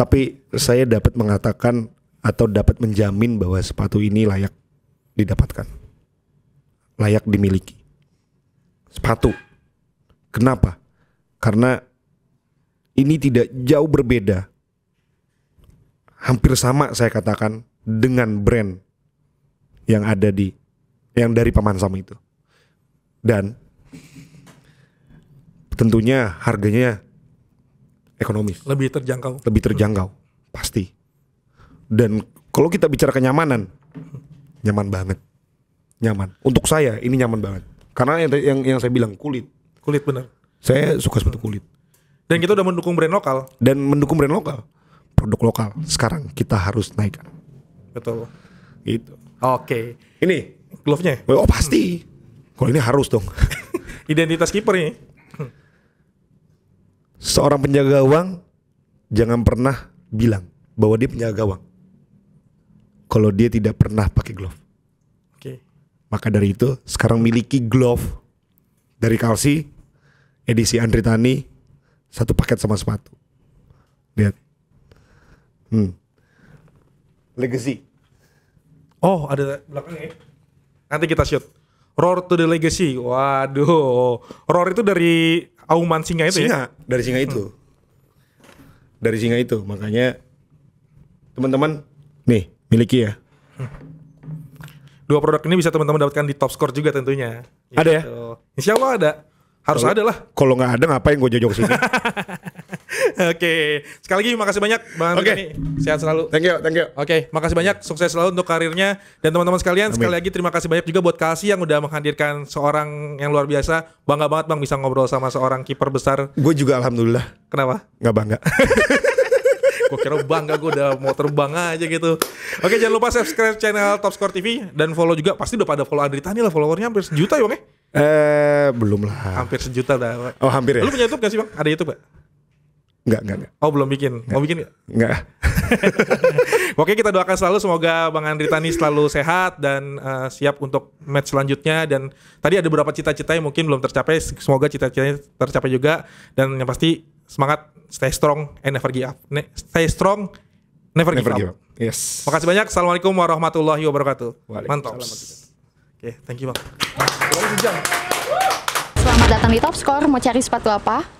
tapi saya dapat mengatakan atau dapat menjamin bahwa sepatu ini layak didapatkan, layak dimiliki. Sepatu, kenapa? Karena ini tidak jauh berbeda, hampir sama saya katakan dengan brand yang ada di yang dari paman sam itu, dan tentunya harganya ekonomis. Lebih terjangkau. Lebih terjangkau, pasti. Dan kalau kita bicara kenyamanan, nyaman banget, nyaman. Untuk saya ini nyaman banget. Karena yang yang, yang saya bilang kulit. Kulit benar. Saya suka sepatu kulit. Dan kita udah mendukung brand lokal. Dan mendukung brand lokal, produk lokal. Sekarang kita harus naik. Betul. Gitu. Oke. Ini glove-nya? Oh pasti. Hmm. Kalau ini harus dong. *laughs* Identitas kiper nih seorang penjaga gawang jangan pernah bilang bahwa dia penjaga gawang kalau dia tidak pernah pakai glove. Oke. Okay. Maka dari itu sekarang miliki glove dari Kalsi edisi Andri Tani satu paket sama sepatu. Lihat. Hmm. Legacy. Oh, ada belakangnya. Nanti kita shoot. Roar to the Legacy. Waduh. Roar itu dari auman singa itu ya? singa, ya? dari singa itu. Hmm. Dari singa itu, makanya teman-teman nih miliki ya. Dua produk ini bisa teman-teman dapatkan di Top Score juga tentunya. Ada ya? Gitu. Insya Allah ada. Harus kalo, ada lah. Kalau nggak ada ngapain gue jajok sini? *laughs* Oke, sekali lagi makasih banyak Bang Oke. Okay. Sehat selalu. Thank you, thank you. Oke, okay, makasih banyak, sukses selalu untuk karirnya dan teman-teman sekalian Amin. sekali lagi terima kasih banyak juga buat Kasih yang udah menghadirkan seorang yang luar biasa. Bangga banget Bang bisa ngobrol sama seorang kiper besar. Gue juga alhamdulillah. Kenapa? Gak bangga. *laughs* gue kira bangga gue udah mau terbang aja gitu oke jangan lupa subscribe channel Top Score TV dan follow juga pasti udah pada follow Andri Tani lah followernya hampir sejuta ya bang ya? eh belum lah hampir sejuta dah oh hampir ya lu punya YouTube gak sih bang ada YouTube gak Enggak, enggak, enggak. Oh, belum bikin. Enggak. Mau bikin enggak? Enggak. *laughs* Oke, kita doakan selalu semoga Bang Andri Tani selalu sehat dan uh, siap untuk match selanjutnya dan tadi ada beberapa cita-cita yang mungkin belum tercapai, semoga cita-citanya tercapai juga dan yang pasti semangat stay strong and never give up. Ne stay strong never, never give, give up. up. Yes. Makasih banyak. Assalamualaikum warahmatullahi wabarakatuh. Mantap. Oke, okay, thank you, Bang. Selamat datang di Top Score. Mau cari sepatu apa?